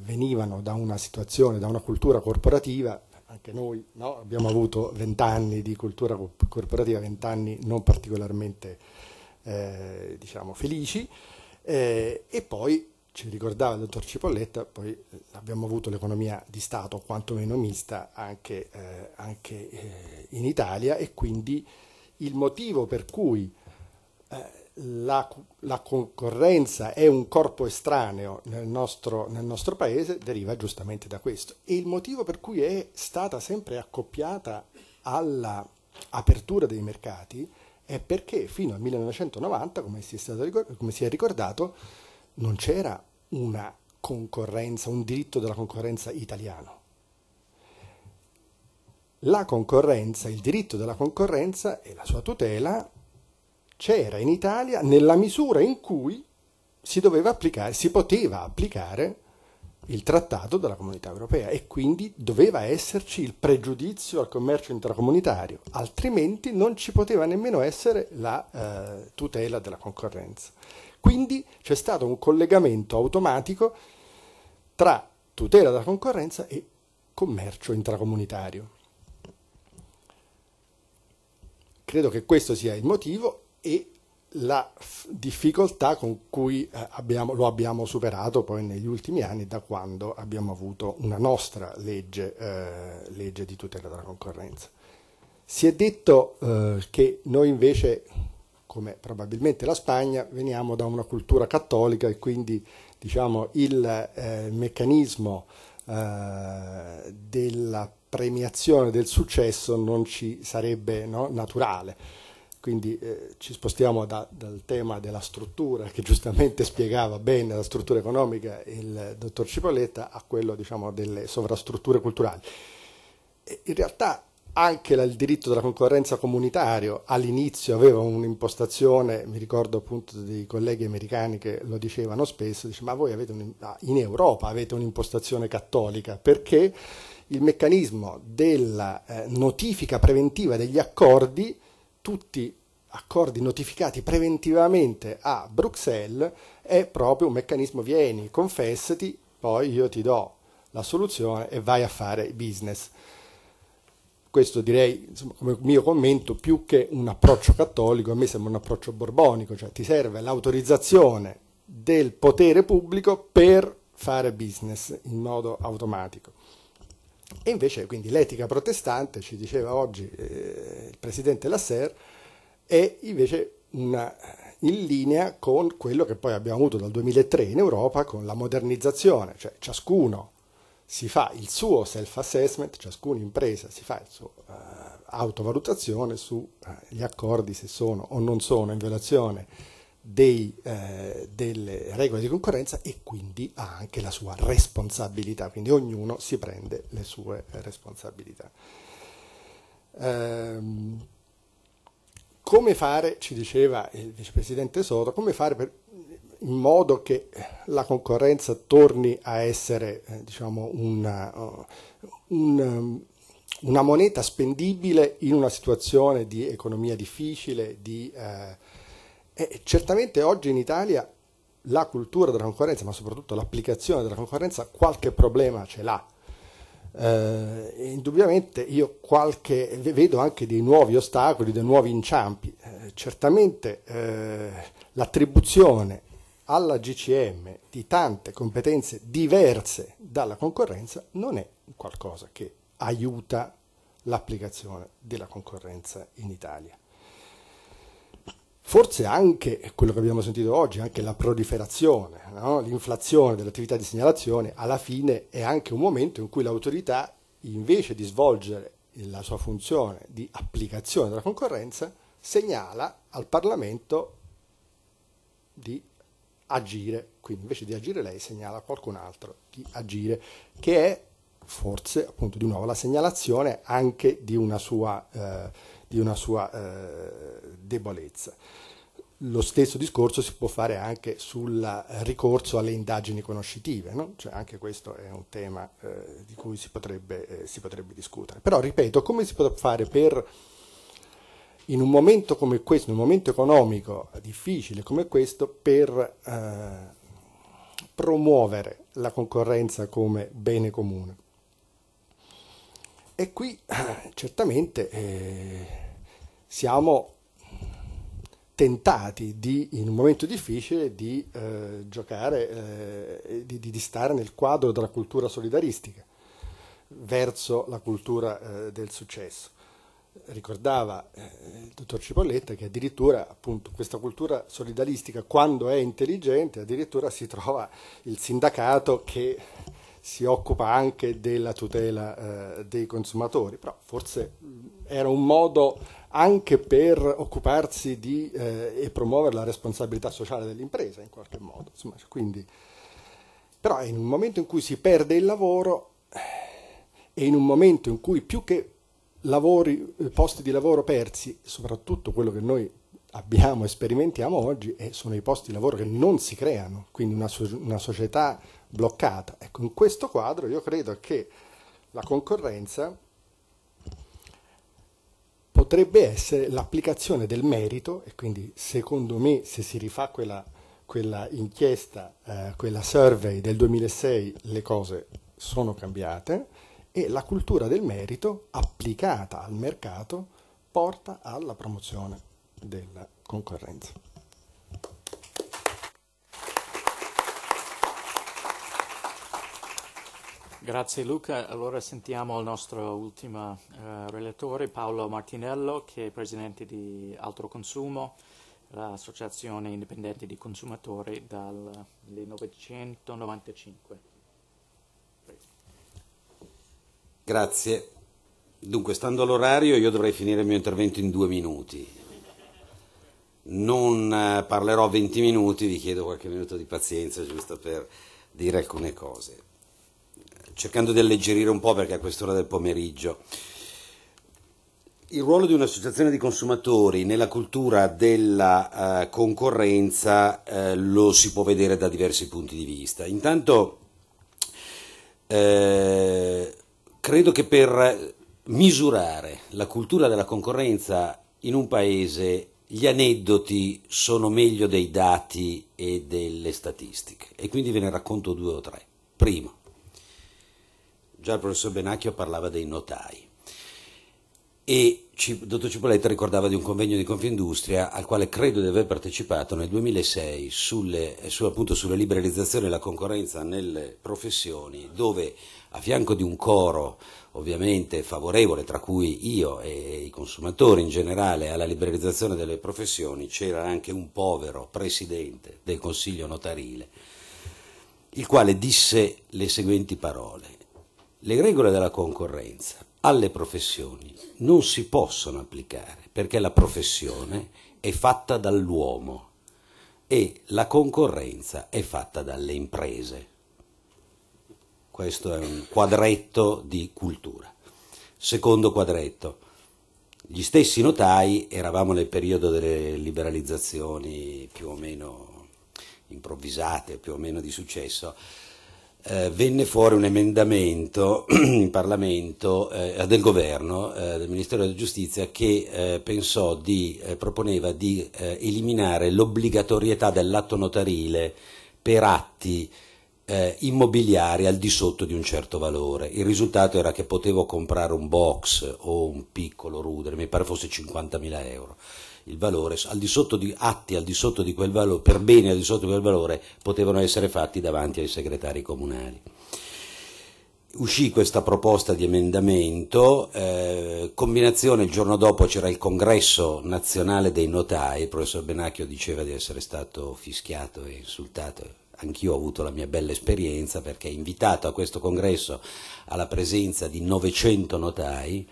venivano da una situazione, da una cultura corporativa, anche noi no? abbiamo avuto vent'anni di cultura corporativa, vent'anni non particolarmente eh, diciamo, felici, eh, e poi ci ricordava il dottor Cipolletta, poi eh, abbiamo avuto l'economia di Stato quantomeno mista anche, eh, anche eh, in Italia e quindi il motivo per cui eh, la, la, concorrenza è un corpo estraneo nel nostro, nel nostro paese deriva giustamente da questo e il motivo per cui è stata sempre accoppiata all'apertura dei mercati è perché fino al 1990, come si è, stato, come si è ricordato, non c'era una concorrenza, un diritto della concorrenza italiano. La concorrenza, il diritto della concorrenza e la sua tutela c'era in Italia nella misura in cui si doveva applicare, si poteva applicare il trattato della comunità europea e quindi doveva esserci il pregiudizio al commercio intracomunitario, altrimenti non ci poteva nemmeno essere la eh, tutela della concorrenza. Quindi c'è stato un collegamento automatico tra tutela della concorrenza e commercio intracomunitario. Credo che questo sia il motivo e la difficoltà con cui eh, abbiamo, lo abbiamo superato poi negli ultimi anni da quando abbiamo avuto una nostra legge, eh, legge di tutela della concorrenza. Si è detto eh, che noi invece come probabilmente la Spagna, veniamo da una cultura cattolica e quindi diciamo, il eh, meccanismo eh, della premiazione del successo non ci sarebbe no, naturale. Quindi eh, ci spostiamo da, dal tema della struttura, che giustamente spiegava bene la struttura economica il dottor Cipolletta, a quello diciamo, delle sovrastrutture culturali. in realtà anche il diritto della concorrenza comunitario all'inizio aveva un'impostazione, mi ricordo appunto dei colleghi americani che lo dicevano spesso, dice, ma voi avete un, ah, in Europa avete un'impostazione cattolica perché il meccanismo della eh, notifica preventiva degli accordi, tutti accordi notificati preventivamente a Bruxelles, è proprio un meccanismo vieni, confessati, poi io ti do la soluzione e vai a fare business questo direi insomma, come mio commento più che un approccio cattolico, a me sembra un approccio borbonico, cioè ti serve l'autorizzazione del potere pubblico per fare business in modo automatico. E invece quindi l'etica protestante, ci diceva oggi eh, il presidente Lasser, è invece una, eh, in linea con quello che poi abbiamo avuto dal 2003 in Europa con la modernizzazione, cioè ciascuno si fa il suo self-assessment, ciascuna impresa si fa la sua uh, eh, autovalutazione sugli eh, uh, accordi se sono o non sono in violazione dei, uh, delle regole di concorrenza e quindi ha anche la sua responsabilità, quindi ognuno si prende le sue responsabilità. Um, come fare, ci diceva il vicepresidente Soto, come fare per in modo che la concorrenza torni a essere eh, diciamo, una, eh, un, ehm, una, moneta spendibile in una situazione di economia difficile. Di, eh, certamente oggi in Italia la cultura della concorrenza, ma soprattutto l'applicazione della concorrenza, qualche problema ce l'ha. Eh, indubbiamente io qualche, vedo anche dei nuovi ostacoli, dei nuovi inciampi. Eh, certamente eh, l'attribuzione alla GCM di tante competenze diverse dalla concorrenza non è qualcosa che aiuta l'applicazione della concorrenza in Italia. Forse anche quello che abbiamo sentito oggi, anche la proliferazione, no? l'inflazione dell'attività di segnalazione, alla fine è anche un momento in cui l'autorità, invece di svolgere la sua funzione di applicazione della concorrenza, segnala al Parlamento di agire, quindi invece di agire lei segnala a qualcun altro di agire, che è forse appunto di nuovo la segnalazione anche di una sua, eh, di una sua eh, debolezza. Lo stesso discorso si può fare anche sul ricorso alle indagini conoscitive, no? cioè anche questo è un tema eh, di cui si potrebbe, eh, si potrebbe, discutere. Però ripeto, come si può fare per in un momento come questo, in un momento economico difficile come questo, per eh, promuovere la concorrenza come bene comune. E qui eh, certamente eh, siamo tentati di, in un momento difficile di eh, giocare, eh, di, di, stare nel quadro della cultura solidaristica verso la cultura eh, del successo ricordava eh, il dottor Cipolletta che addirittura appunto, questa cultura solidaristica quando è intelligente addirittura si trova il sindacato che si occupa anche della tutela eh, dei consumatori, però forse mm, era un modo anche per occuparsi di, eh, e promuovere la responsabilità sociale dell'impresa in qualche modo. Insomma, cioè, quindi, però in un momento in cui si perde il lavoro eh, e in un momento in cui più che lavori, eh, posti di lavoro persi, soprattutto quello che noi abbiamo e sperimentiamo oggi, sono i posti di lavoro che non si creano, quindi una, una società bloccata. Ecco, in questo quadro io credo che la concorrenza potrebbe essere l'applicazione del merito e quindi secondo me se si rifà quella, quella inchiesta, eh, quella survey del 2006 le cose sono cambiate e la cultura del merito applicata al mercato porta alla promozione della concorrenza. Grazie Luca, allora sentiamo il nostro ultimo eh, relatore Paolo Martinello che è presidente di Altro Consumo, l'associazione indipendente di consumatori dal 1995. Grazie. Dunque, stando all'orario, io dovrei finire il mio intervento in due minuti. Non eh, parlerò 20 minuti, vi chiedo qualche minuto di pazienza giusto per dire alcune cose, cercando di alleggerire un po' perché a quest'ora del pomeriggio. Il ruolo di un'associazione di consumatori nella cultura della eh, concorrenza eh, lo si può vedere da diversi punti di vista. Intanto eh, credo che per misurare la cultura della concorrenza in un paese gli aneddoti sono meglio dei dati e delle statistiche e quindi ve ne racconto due o tre. Primo, già il professor Benacchio parlava dei notai e il dottor Cipolletta ricordava di un convegno di Confindustria al quale credo di aver partecipato nel 2006 sulle, su, appunto, sulla liberalizzazione e la concorrenza nelle professioni dove a fianco di un coro ovviamente favorevole, tra cui io e i consumatori in generale, alla liberalizzazione delle professioni, c'era anche un povero presidente del Consiglio notarile, il quale disse le seguenti parole. Le regole della concorrenza alle professioni non si possono applicare perché la professione è fatta dall'uomo e la concorrenza è fatta dalle imprese. Questo è un quadretto di cultura. Secondo quadretto. Gli stessi notai eravamo nel periodo delle liberalizzazioni più o meno improvvisate, più o meno di successo. Eh, venne fuori un emendamento [CLEARS THROAT] in Parlamento eh, del governo, eh, del Ministero della Giustizia, che eh, pensò di, eh, proponeva di eh, eliminare l'obbligatorietà dell'atto notarile per atti eh, immobiliari al di sotto di un certo valore. Il risultato era che potevo comprare un box o un piccolo rudere, mi pare fosse 50.000 euro. Il valore, al di sotto di atti al di sotto di quel valore, per beni al di sotto di quel valore, potevano essere fatti davanti ai segretari comunali. Uscì questa proposta di emendamento, eh, combinazione il giorno dopo c'era il congresso nazionale dei notai, il professor Benacchio diceva di essere stato fischiato e insultato, anch'io ho avuto la mia bella esperienza perché invitato a questo congresso alla presenza di 900 notai,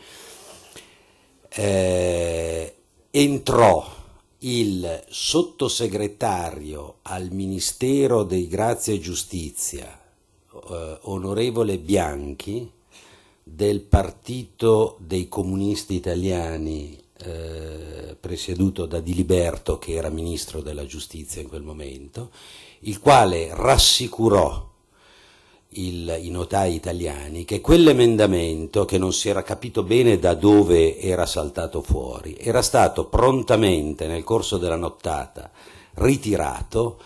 eh, entrò il sottosegretario al Ministero dei Grazia e Giustizia, eh, onorevole Bianchi, del Partito dei Comunisti Italiani, eh, presieduto da Diliberto, che era ministro della giustizia in quel momento, il quale rassicurò il, i notai italiani che quell'emendamento, che non si era capito bene da dove era saltato fuori, era stato prontamente nel corso della nottata ritirato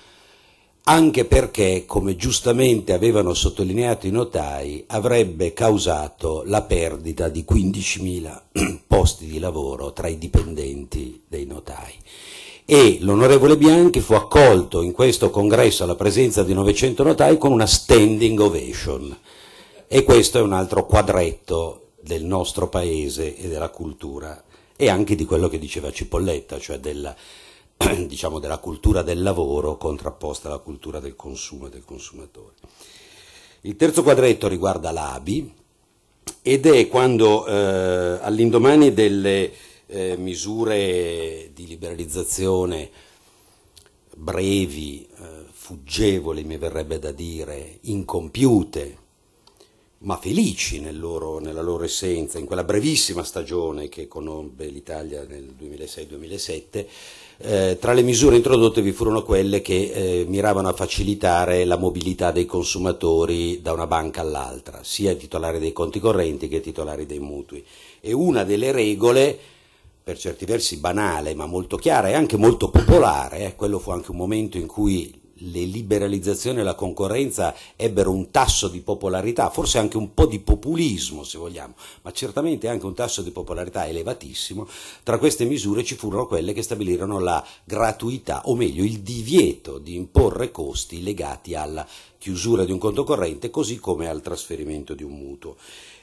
anche perché, come giustamente avevano sottolineato i notai, avrebbe causato la perdita di 15.000 [CLEARS THROAT] posti di lavoro tra i dipendenti dei notai e l'onorevole Bianchi fu accolto in questo congresso alla presenza di 900 notai con una standing ovation e questo è un altro quadretto del nostro paese e della cultura e anche di quello che diceva Cipolletta, cioè della, [CLEARS THROAT] diciamo, della cultura del lavoro contrapposta alla cultura del consumo e del consumatore. Il terzo quadretto riguarda l'ABI ed è quando eh, all'indomani delle eh, misure di liberalizzazione brevi, eh, fuggevoli mi verrebbe da dire, incompiute, ma felici nel loro, nella loro essenza, in quella brevissima stagione che conobbe l'Italia nel 2006-2007, eh, tra le misure introdotte vi furono quelle che eh, miravano a facilitare la mobilità dei consumatori da una banca all'altra, sia titolari dei conti correnti che titolari dei mutui. E una delle regole per certi versi banale ma molto chiara e anche molto popolare, eh, quello fu anche un momento in cui le liberalizzazioni e la concorrenza ebbero un tasso di popolarità, forse anche un po' di populismo se vogliamo, ma certamente anche un tasso di popolarità elevatissimo, tra queste misure ci furono quelle che stabilirono la gratuità, o meglio il divieto di imporre costi legati alla chiusura di un conto corrente, così come al trasferimento di un mutuo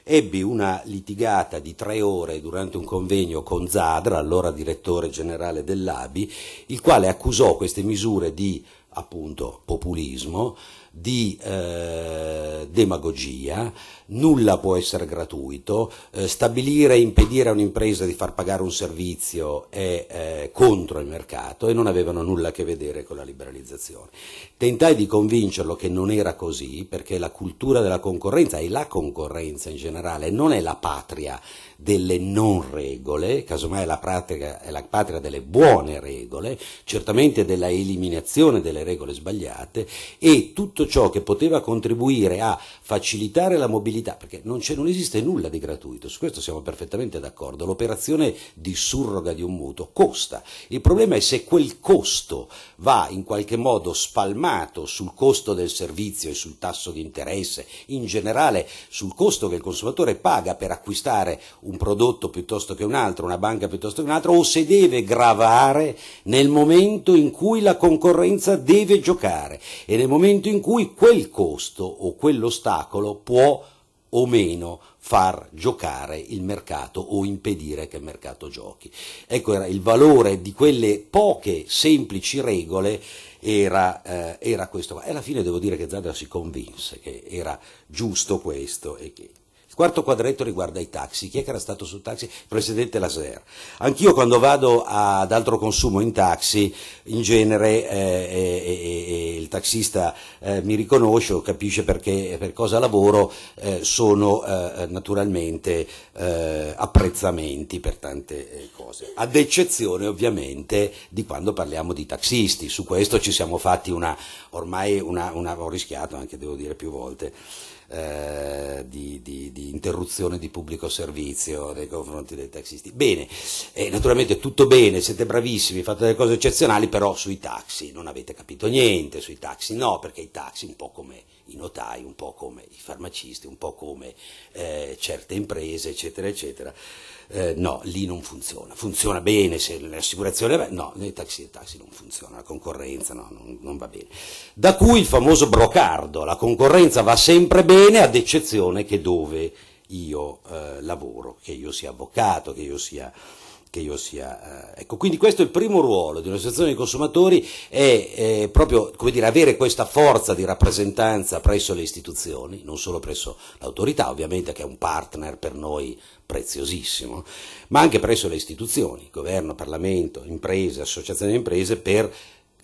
ebbi una litigata di tre ore durante un convegno con Zadra, allora direttore generale dell'ABI, il quale accusò queste misure di appunto populismo, di eh, demagogia, nulla può essere gratuito, eh, stabilire e impedire a un'impresa di far pagare un servizio è eh, contro il mercato e non avevano nulla a che vedere con la liberalizzazione. Tentai di convincerlo che non era così perché la cultura della concorrenza e la concorrenza in generale non è la patria delle non regole, casomai la, patria, è la patria delle buone regole, certamente della eliminazione delle regole sbagliate e tutto ciò che poteva contribuire a facilitare la mobilità, perché non, non, esiste nulla di gratuito, su questo siamo perfettamente d'accordo, l'operazione di surroga di un mutuo costa, il problema è se quel costo va in qualche modo spalmato sul costo del servizio e sul tasso di interesse, in generale sul costo che il consumatore paga per acquistare un prodotto piuttosto che un altro, una banca piuttosto che un'altra, o se deve gravare nel momento in cui la concorrenza deve giocare e nel momento in cui quel costo o quello stato ostacolo può o meno far giocare il mercato o impedire che il mercato giochi. Ecco, era il valore di quelle poche semplici regole era, eh, era questo. E alla fine devo dire che Zadra si convinse che era giusto questo e che Quarto quadretto riguarda i taxi. Chi è che era stato sul taxi? presidente Laser. Anch'io quando vado ad altro consumo in taxi, in genere eh, eh, il taxista eh, mi riconosce o capisce perché, per cosa lavoro, eh, sono eh, naturalmente eh, apprezzamenti per tante cose. Ad eccezione ovviamente di quando parliamo di taxisti. Su questo ci siamo fatti una, ormai una, una ho rischiato anche devo dire più volte eh, di, di, di, interruzione di pubblico servizio nei confronti dei taxisti. Bene, eh, naturalmente tutto bene, siete bravissimi, fate delle cose eccezionali, però sui taxi non avete capito niente, sui taxi no, perché i taxi un po' come i notai, un po' come i farmacisti, un po' come eh, certe imprese, eccetera, eccetera eh, no, lì non funziona. Funziona bene se l'assicurazione, no, nei taxi e taxi non funziona, la concorrenza no, non, non, va bene. Da cui il famoso brocardo, la concorrenza va sempre bene ad eccezione che dove io eh, lavoro, che io sia avvocato, che io sia che io sia. Eh, ecco, quindi questo è il primo ruolo di un'associazione dei consumatori, è eh, proprio dire, avere questa forza di rappresentanza presso le istituzioni, non solo presso l'autorità, ovviamente che è un partner per noi preziosissimo, ma anche presso le istituzioni, governo, Parlamento, imprese, associazioni di imprese, per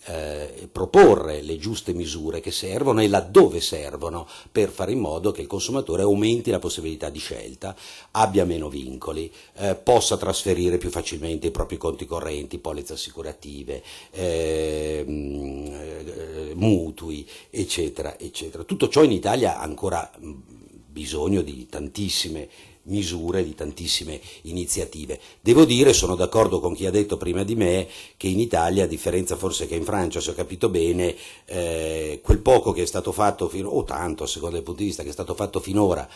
eh, proporre le giuste misure che servono e laddove servono per fare in modo che il consumatore aumenti la possibilità di scelta, abbia meno vincoli, eh, possa trasferire più facilmente i propri conti correnti, polizze assicurative, ehm, eh, mutui, eccetera, eccetera. Tutto ciò in Italia ha ancora mm, bisogno di tantissime misure, di tantissime iniziative. Devo dire, sono d'accordo con chi ha detto prima di me, che in Italia, a differenza forse che in Francia, se ho capito bene, eh, quel poco che è stato fatto, fino, o tanto secondo il punto di vista, che è stato fatto finora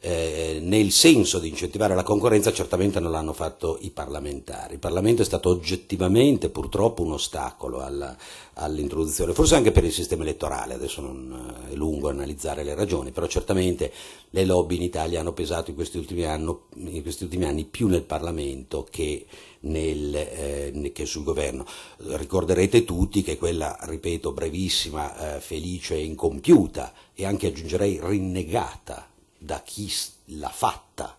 eh, nel senso di incentivare la concorrenza certamente non l'hanno fatto i parlamentari. Il Parlamento è stato oggettivamente purtroppo un ostacolo alla, all'introduzione, forse anche per il sistema elettorale, adesso non eh, è lungo analizzare le ragioni, però certamente le lobby in Italia hanno pesato in questi ultimi, anno, in questi ultimi anni più nel Parlamento che, nel, eh, che, sul governo. Ricorderete tutti che quella, ripeto, brevissima, eh, felice e incompiuta e anche aggiungerei rinnegata da chi l'ha fatta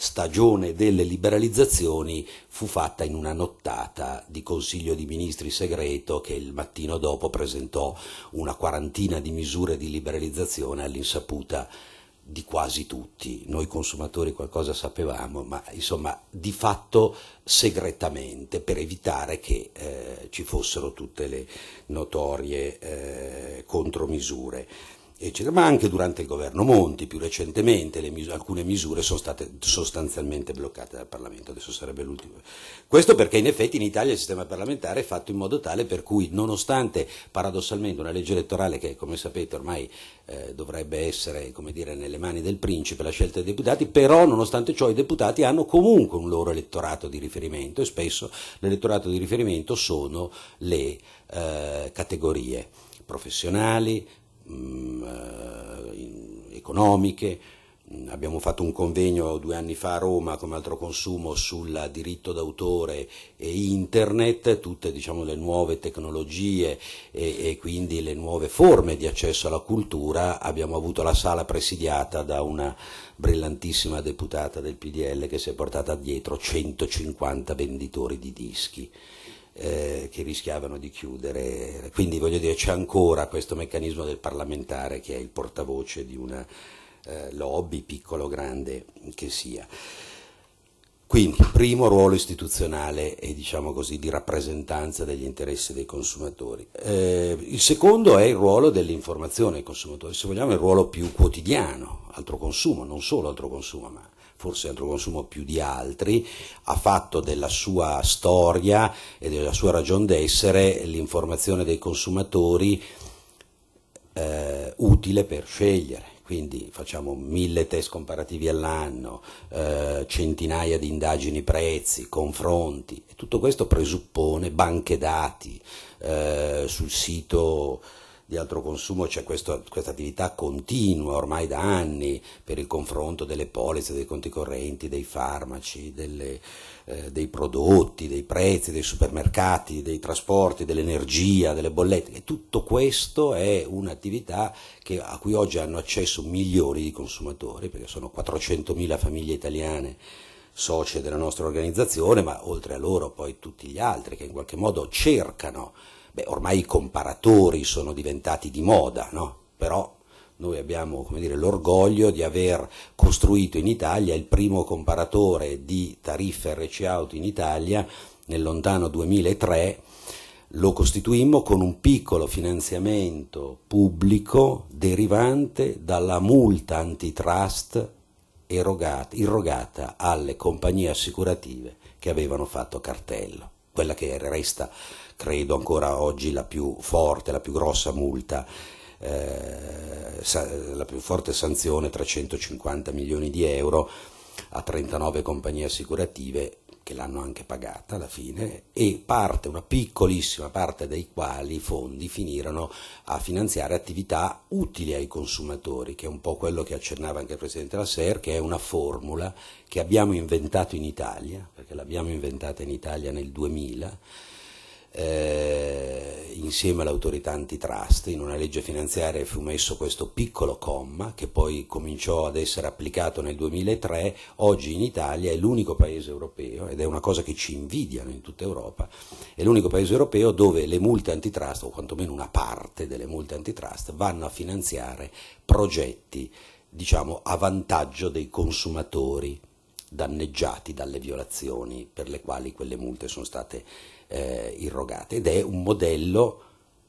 stagione delle liberalizzazioni fu fatta in una nottata di Consiglio di Ministri segreto che il mattino dopo presentò una quarantina di misure di liberalizzazione all'insaputa di quasi tutti. Noi consumatori qualcosa sapevamo, ma insomma di fatto segretamente per evitare che eh, ci fossero tutte le notorie eh, contromisure eccetera, ma anche durante il governo Monti, più recentemente mis- alcune misure sono state sostanzialmente bloccate dal Parlamento, adesso sarebbe l'ultimo. Questo perché in effetti in Italia il sistema parlamentare è fatto in modo tale per cui nonostante paradossalmente una legge elettorale che come sapete ormai eh, dovrebbe essere dire, nelle mani del principe la scelta dei deputati, però nonostante ciò i deputati hanno comunque un loro elettorato di riferimento e spesso l'elettorato di riferimento sono le eh, categorie professionali, Mm, eh, economiche, mm, abbiamo fatto un convegno due anni fa a Roma come altro consumo sul diritto d'autore e internet, tutte diciamo, le nuove tecnologie e, e, quindi le nuove forme di accesso alla cultura. Abbiamo avuto la sala presidiata da una brillantissima deputata del PDL che si è portata dietro 150 venditori di dischi eh, che rischiavano di chiudere. Quindi voglio dire c'è ancora questo meccanismo del parlamentare che è il portavoce di una eh, lobby, piccolo o grande che sia. Quindi, primo ruolo istituzionale e diciamo così di rappresentanza degli interessi dei consumatori. Eh, il secondo è il ruolo dell'informazione ai consumatori, se vogliamo il ruolo più quotidiano, altro consumo, non solo altro consumo, ma forse antroconsumo più di altri, ha fatto della sua storia e della sua ragion d'essere l'informazione dei consumatori eh, utile per scegliere quindi facciamo mille test comparativi all'anno, eh, centinaia di indagini prezzi, confronti, e tutto questo presuppone banche dati eh, sul sito di altro consumo c'è questa attività continua ormai da anni per il confronto delle polizze, dei conti correnti, dei farmaci, delle, eh, dei prodotti, dei prezzi, dei supermercati, dei trasporti, dell'energia, delle bollette. E tutto questo è un'attività che, a cui oggi hanno accesso milioni di consumatori, perché sono 400.000 famiglie italiane socie della nostra organizzazione, ma oltre a loro poi tutti gli altri che in qualche modo cercano Beh, ormai i comparatori sono diventati di moda, no? però noi abbiamo dire, l'orgoglio di aver costruito in Italia il primo comparatore di tariffe RC Auto in Italia nel lontano 2003 lo costituimmo con un piccolo finanziamento pubblico derivante dalla multa antitrust erogata, irrogata alle compagnie assicurative che avevano fatto cartello, quella che resta credo ancora oggi la più forte, la più grossa multa eh, la più forte sanzione 350 milioni di euro a 39 compagnie assicurative che l'hanno anche pagata alla fine e parte, una piccolissima parte dei quali i fondi finirono a finanziare attività utili ai consumatori, che è un po' quello che accennava anche il Presidente Lasser, che è una formula che abbiamo inventato in Italia, perché l'abbiamo inventata in Italia nel 2000, eh, insieme all'autorità antitrust, in una legge finanziaria fu messo questo piccolo comma che poi cominciò ad essere applicato nel 2003, oggi in Italia è l'unico paese europeo, ed è una cosa che ci invidiano in tutta Europa, è l'unico paese europeo dove le multe antitrust, o quantomeno una parte delle multe antitrust, vanno a finanziare progetti diciamo, a vantaggio dei consumatori danneggiati dalle violazioni per le quali quelle multe sono state eh, irrogate ed è un modello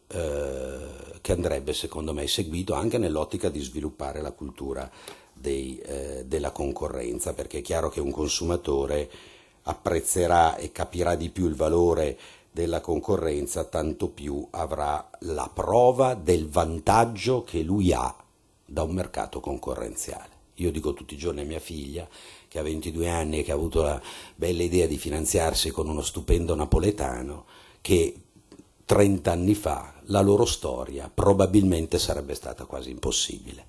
eh, che andrebbe secondo me seguito anche nell'ottica di sviluppare la cultura dei, eh, della concorrenza, perché è chiaro che un consumatore apprezzerà e capirà di più il valore della concorrenza, tanto più avrà la prova del vantaggio che lui ha da un mercato concorrenziale io dico tutti i giorni a mia figlia, che ha 22 anni e che ha avuto la bella idea di finanziarsi con uno stupendo napoletano, che 30 anni fa la loro storia probabilmente sarebbe stata quasi impossibile.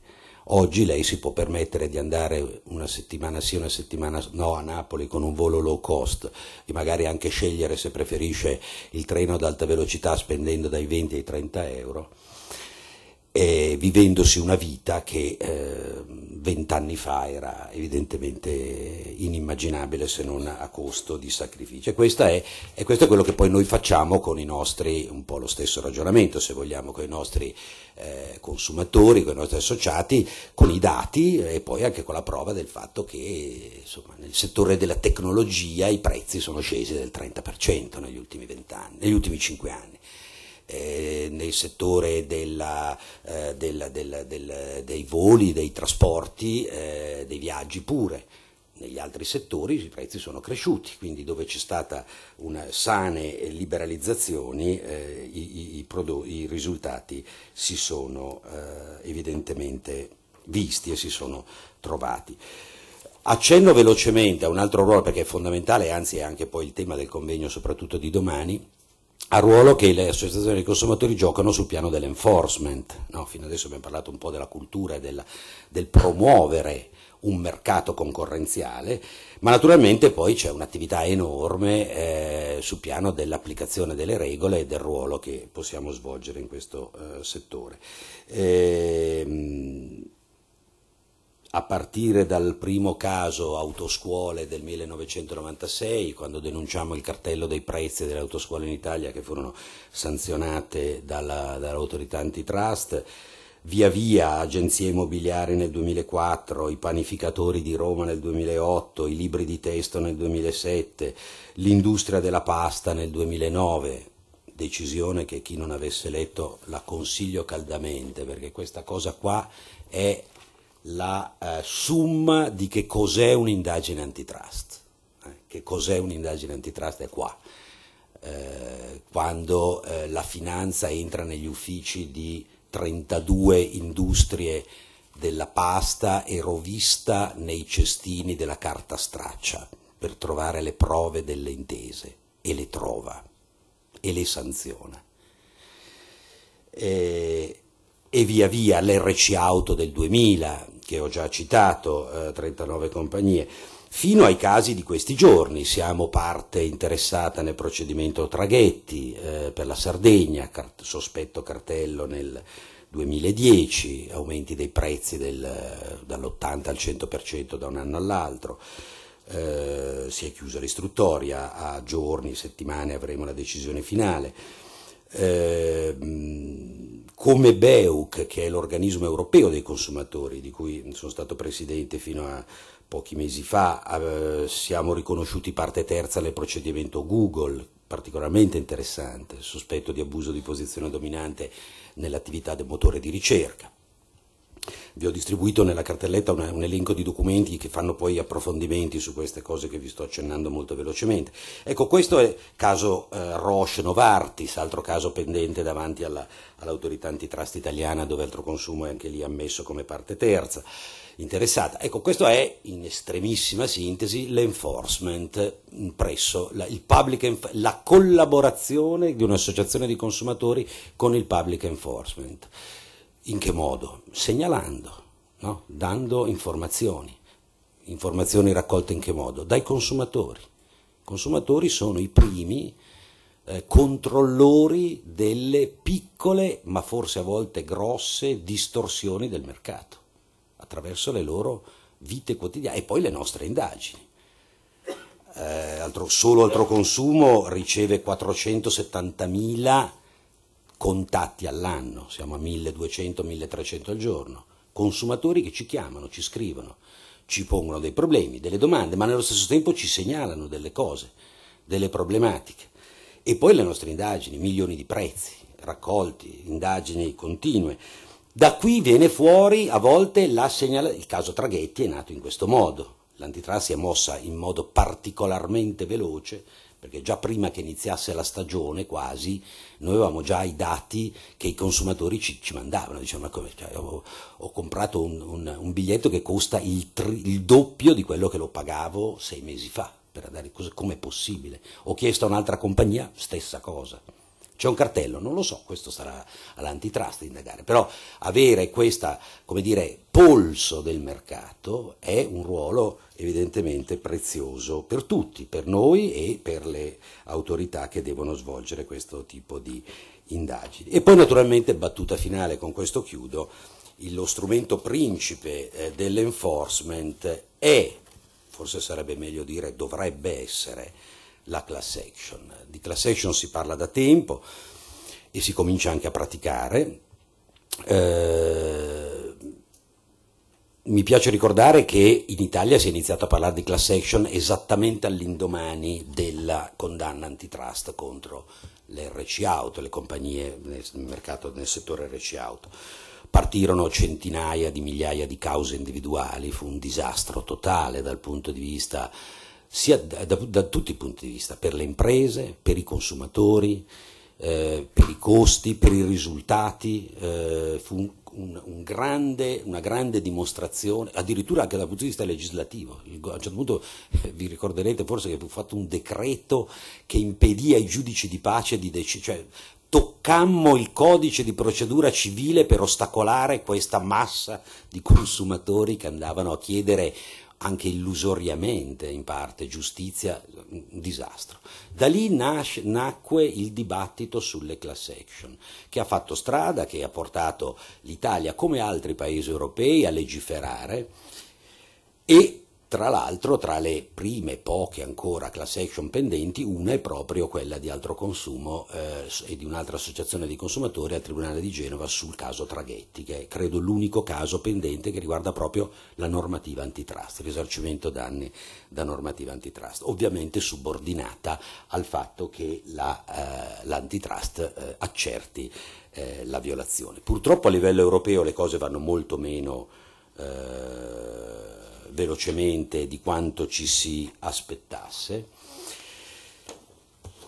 Oggi lei si può permettere di andare una settimana sì, una settimana no a Napoli con un volo low cost e magari anche scegliere se preferisce il treno ad alta velocità spendendo dai 20 ai 30 euro eh, vivendosi una vita che eh, vent'anni eh, fa era evidentemente inimmaginabile se non a costo di sacrificio. È, e questo è quello che poi noi facciamo con i nostri, un po' lo stesso ragionamento se vogliamo, con i nostri eh, consumatori, con i nostri associati, con i dati e poi anche con la prova del fatto che insomma, nel settore della tecnologia i prezzi sono scesi del 30% negli ultimi, 20 negli ultimi 5 anni. Eh, nel settore della, eh, della, della, dei voli, dei trasporti, eh, dei viaggi pure. Negli altri settori i prezzi sono cresciuti, quindi dove c'è stata una sane liberalizzazioni eh, i, i, prodotti, i, risultati si sono eh, evidentemente visti e si sono trovati. Accenno velocemente a un altro ruolo perché è fondamentale, anzi è anche poi il tema del convegno soprattutto di domani, al ruolo che le associazioni dei consumatori giocano sul piano dell'enforcement. No? Fino adesso abbiamo parlato un po' della cultura e del, del promuovere un mercato concorrenziale, ma naturalmente poi c'è un'attività enorme eh, sul piano dell'applicazione delle regole e del ruolo che possiamo svolgere in questo eh, settore. Ehm, a partire dal primo caso autoscuole del 1996, quando denunciamo il cartello dei prezzi delle autoscuole in Italia che furono sanzionate dalla, dall'autorità antitrust, via via agenzie immobiliari nel 2004, i panificatori di Roma nel 2008, i libri di testo nel 2007, l'industria della pasta nel 2009, decisione che chi non avesse letto la consiglio caldamente perché questa cosa qua è la eh, summa di che cos'è un'indagine antitrust. Eh, che cos'è un'indagine antitrust è qua. Eh, quando eh, la finanza entra negli uffici di 32 industrie della pasta e rovista nei cestini della carta straccia per trovare le prove delle intese e le trova e le sanziona. E, eh, e via via l'RC Auto del 2000, che ho già citato, eh, 39 compagnie, fino ai casi di questi giorni. Siamo parte interessata nel procedimento Traghetti eh, per la Sardegna, car- sospetto cartello nel 2010, aumenti dei prezzi del, dall'80 al 100% da un anno all'altro. Eh, si è chiusa l'istruttoria, a giorni, settimane avremo la decisione finale Ehm, come BEUC, che è l'organismo europeo dei consumatori, di cui sono stato presidente fino a pochi mesi fa, eh, siamo riconosciuti parte terza nel procedimento Google, particolarmente interessante, sospetto di abuso di posizione dominante nell'attività del motore di ricerca. Vi ho distribuito nella cartelletta una, un elenco di documenti che fanno poi approfondimenti su queste cose che vi sto accennando molto velocemente. Ecco, questo è il caso eh, Roche Novartis, altro caso pendente davanti alla, all'autorità antitrust italiana, dove altro consumo è anche lì ammesso come parte terza interessata. Ecco, questo è in estremissima sintesi l'enforcement presso la, enf- la collaborazione di un'associazione di consumatori con il public enforcement. In che modo? Segnalando, no? dando informazioni. Informazioni raccolte in che modo? Dai consumatori. I consumatori sono i primi eh, controllori delle piccole, ma forse a volte grosse, distorsioni del mercato, attraverso le loro vite quotidiane e poi le nostre indagini. Eh, altro, solo altro consumo riceve 470.000 contatti all'anno, siamo a 1200-1300 al giorno, consumatori che ci chiamano, ci scrivono, ci pongono dei problemi, delle domande, ma nello stesso tempo ci segnalano delle cose, delle problematiche. E poi le nostre indagini, milioni di prezzi raccolti, indagini continue. Da qui viene fuori a volte la segnalazione, il caso Traghetti è nato in questo modo, l'antitrust si è mossa in modo particolarmente veloce perché già prima che iniziasse la stagione quasi, noi avevamo già i dati che i consumatori ci, ci mandavano, dicevano ma come, cioè, ho, ho, comprato un, un, un, biglietto che costa il, tri, il, doppio di quello che lo pagavo sei mesi fa, per andare, come è possibile? Ho chiesto a un'altra compagnia, stessa cosa. C'è un cartello, non lo so, questo sarà all'antitrust indagare, però avere questo, come dire, polso del mercato è un ruolo evidentemente prezioso per tutti, per noi e per le autorità che devono svolgere questo tipo di indagini. E poi naturalmente, battuta finale, con questo chiudo, lo strumento principe eh, dell'enforcement è, forse sarebbe meglio dire dovrebbe essere, la class action di class action si parla da tempo e si comincia anche a praticare. Eh, mi piace ricordare che in Italia si è iniziato a parlare di class action esattamente all'indomani della condanna antitrust contro le RC Auto, le compagnie nel mercato nel settore RC Auto. Partirono centinaia di migliaia di cause individuali, fu un disastro totale dal punto di vista sia da, da, da, tutti i punti di vista, per le imprese, per i consumatori, eh, per i costi, per i risultati, eh, fu un, un, grande, una grande dimostrazione, addirittura anche dal punto di vista legislativo. Il, a un certo punto eh, vi ricorderete forse che fu fatto un decreto che impedì ai giudici di pace di decidere, cioè, toccammo il codice di procedura civile per ostacolare questa massa di consumatori che andavano a chiedere anche illusoriamente in parte, giustizia, un disastro. Da lì nasce, nacque il dibattito sulle class action, che ha fatto strada, che ha portato l'Italia, come altri paesi europei, a legiferare e tra l'altro, tra le prime poche ancora class action pendenti, una è proprio quella di altro consumo eh, e di un'altra associazione di consumatori al Tribunale di Genova sul caso Traghetti, che è credo l'unico caso pendente che riguarda proprio la normativa antitrust, il risarcimento danni da normativa antitrust, ovviamente subordinata al fatto che la, eh, l'antitrust eh, accerti eh, la violazione. Purtroppo a livello europeo le cose vanno molto meno eh, velocemente di quanto ci si aspettasse.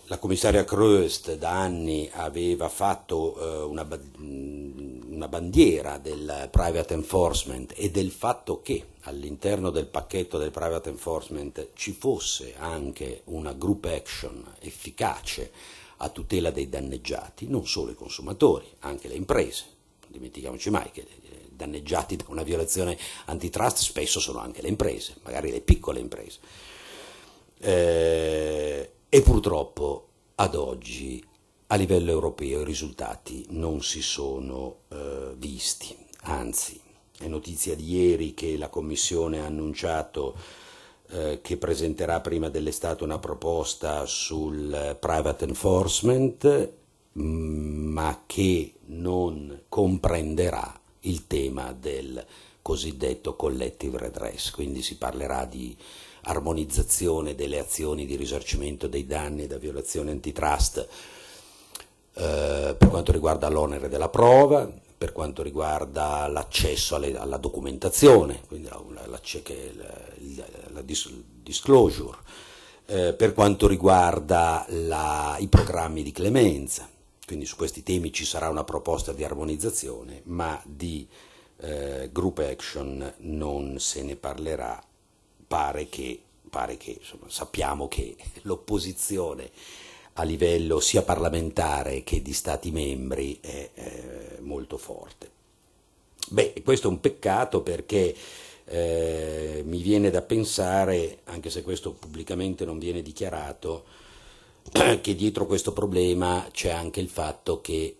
La commissaria Kroest da anni aveva fatto eh, una, mm, una bandiera del private enforcement e del fatto che all'interno del pacchetto del private enforcement ci fosse anche una group action efficace a tutela dei danneggiati, non solo i consumatori, anche le imprese. Non Dimentichiamoci mai che danneggiati da una violazione antitrust spesso sono anche le imprese, magari le piccole imprese. Eh, e purtroppo ad oggi a livello europeo i risultati non si sono eh, visti, anzi è notizia di ieri che la Commissione ha annunciato eh, che presenterà prima dell'estate una proposta sul private enforcement, mm, ma che non comprenderà il tema del cosiddetto collective redress, quindi si parlerà di armonizzazione delle azioni di risarcimento dei danni da violazione antitrust eh, per quanto riguarda l'onere della prova, per quanto riguarda l'accesso alle, alla documentazione, quindi la, la, la, eh, la disclosure, eh, per quanto riguarda i programmi di clemenza quindi su questi temi ci sarà una proposta di armonizzazione, ma di eh, group action non se ne parlerà, pare che, pare che insomma, sappiamo che [LAUGHS] l'opposizione a livello sia parlamentare che di Stati membri è eh, molto forte. Beh, questo è un peccato perché eh, mi viene da pensare, anche se questo pubblicamente non viene dichiarato, che dietro questo problema c'è anche il fatto che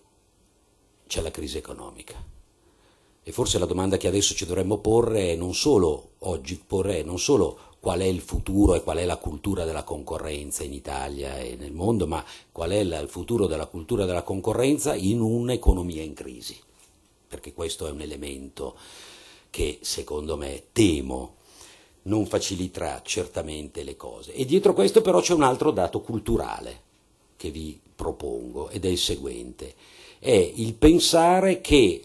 c'è la crisi economica. E forse la domanda che adesso ci dovremmo porre è non solo oggi, porre non solo qual è il futuro e qual è la cultura della concorrenza in Italia e nel mondo, ma qual è il futuro della cultura della concorrenza in un'economia in crisi. Perché questo è un elemento che secondo me temo non faciliterà certamente le cose. E dietro questo però c'è un altro dato culturale che vi propongo ed è il seguente, è il pensare che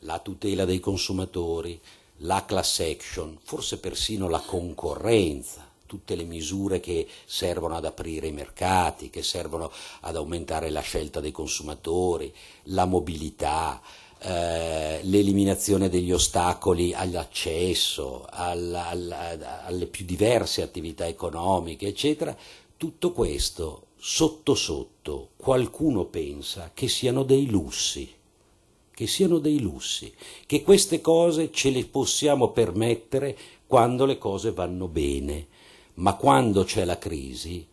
la tutela dei consumatori, la class action, forse persino la concorrenza, tutte le misure che servono ad aprire i mercati, che servono ad aumentare la scelta dei consumatori, la mobilità, eh, l'eliminazione degli ostacoli all'accesso, alla, alla, alle più diverse attività economiche, eccetera, tutto questo sotto sotto qualcuno pensa che siano dei lussi, che siano dei lussi, che queste cose ce le possiamo permettere quando le cose vanno bene, ma quando c'è la crisi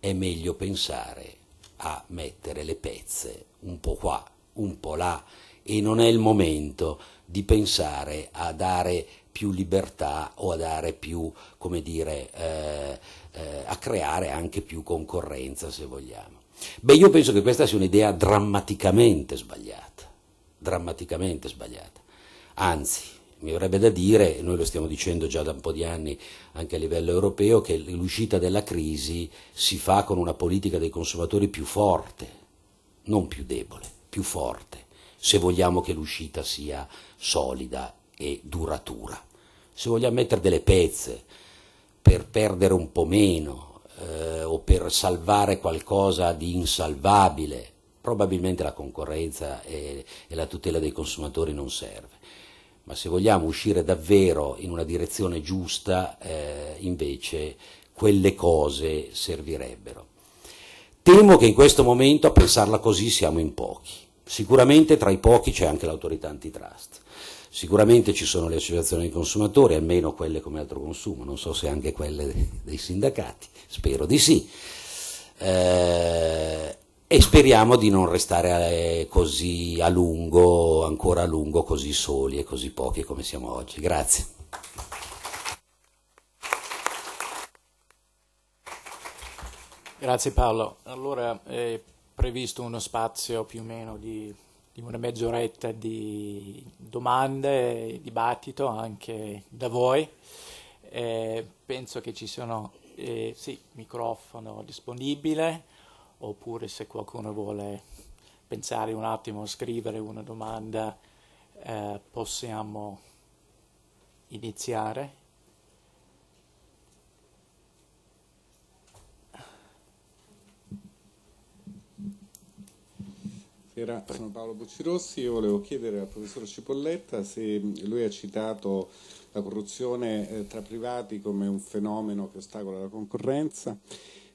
è meglio pensare a mettere le pezze un po' qua, un po' là, e non è il momento di pensare a dare più libertà o a dare più, come dire, eh, eh, a creare anche più concorrenza se vogliamo. Beh, io penso che questa sia un'idea drammaticamente sbagliata, drammaticamente sbagliata. Anzi, mi avrebbe da dire, noi lo stiamo dicendo già da un po' di anni anche a livello europeo, che l'uscita della crisi si fa con una politica dei consumatori più forte, non più debole, più forte se vogliamo che l'uscita sia solida e duratura. Se vogliamo mettere delle pezze per perdere un po' meno eh, o per salvare qualcosa di insalvabile, probabilmente la concorrenza e, e la tutela dei consumatori non serve ma se vogliamo uscire davvero in una direzione giusta, eh, invece quelle cose servirebbero. Temo che in questo momento a pensarla così siamo in pochi. Sicuramente tra i pochi c'è anche l'autorità antitrust. Sicuramente ci sono le associazioni dei consumatori, almeno quelle come altro consumo, non so se anche quelle dei sindacati, spero di sì. Eh, e speriamo di non restare eh, così a lungo, ancora a lungo, così soli e così pochi come siamo oggi. Grazie. Grazie Paolo. Allora, eh previsto uno spazio più o meno di, di una mezz'oretta di domande, dibattito anche da voi. Eh, penso che ci siano eh, sì, microfono disponibile oppure se qualcuno vuole pensare un attimo, scrivere una domanda, eh, possiamo iniziare. Buonasera, sono Paolo Buccirossi. Io volevo chiedere al professor Cipolletta se lui ha citato la corruzione eh, tra privati come un fenomeno che ostacola la concorrenza,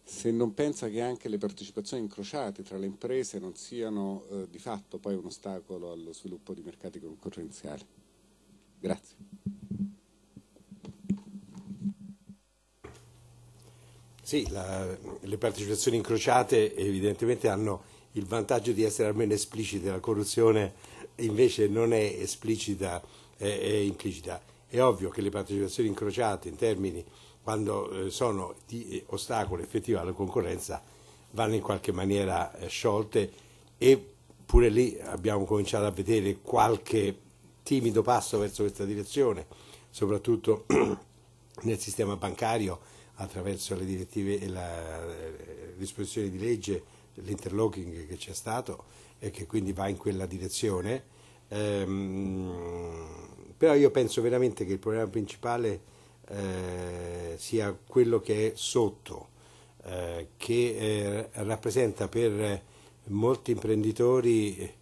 se non pensa che anche le partecipazioni incrociate tra le imprese non siano eh, di fatto poi un ostacolo allo sviluppo di mercati concorrenziali. Grazie. Sì, la, le partecipazioni incrociate evidentemente hanno il vantaggio di essere almeno espliciti, la corruzione invece non è esplicita, è, è implicita. È ovvio che le partecipazioni incrociate in termini quando eh, sono di eh, ostacolo effettivo alla concorrenza vanno in qualche maniera eh, sciolte e pure lì abbiamo cominciato a vedere qualche timido passo verso questa direzione, soprattutto [CLEARS THROAT] nel sistema bancario attraverso le direttive e le disposizioni di legge l'interlocking che c'è stato e che quindi va in quella direzione. Ehm, però io penso veramente che il problema principale eh, sia quello che è sotto, eh, che eh, rappresenta per molti imprenditori eh,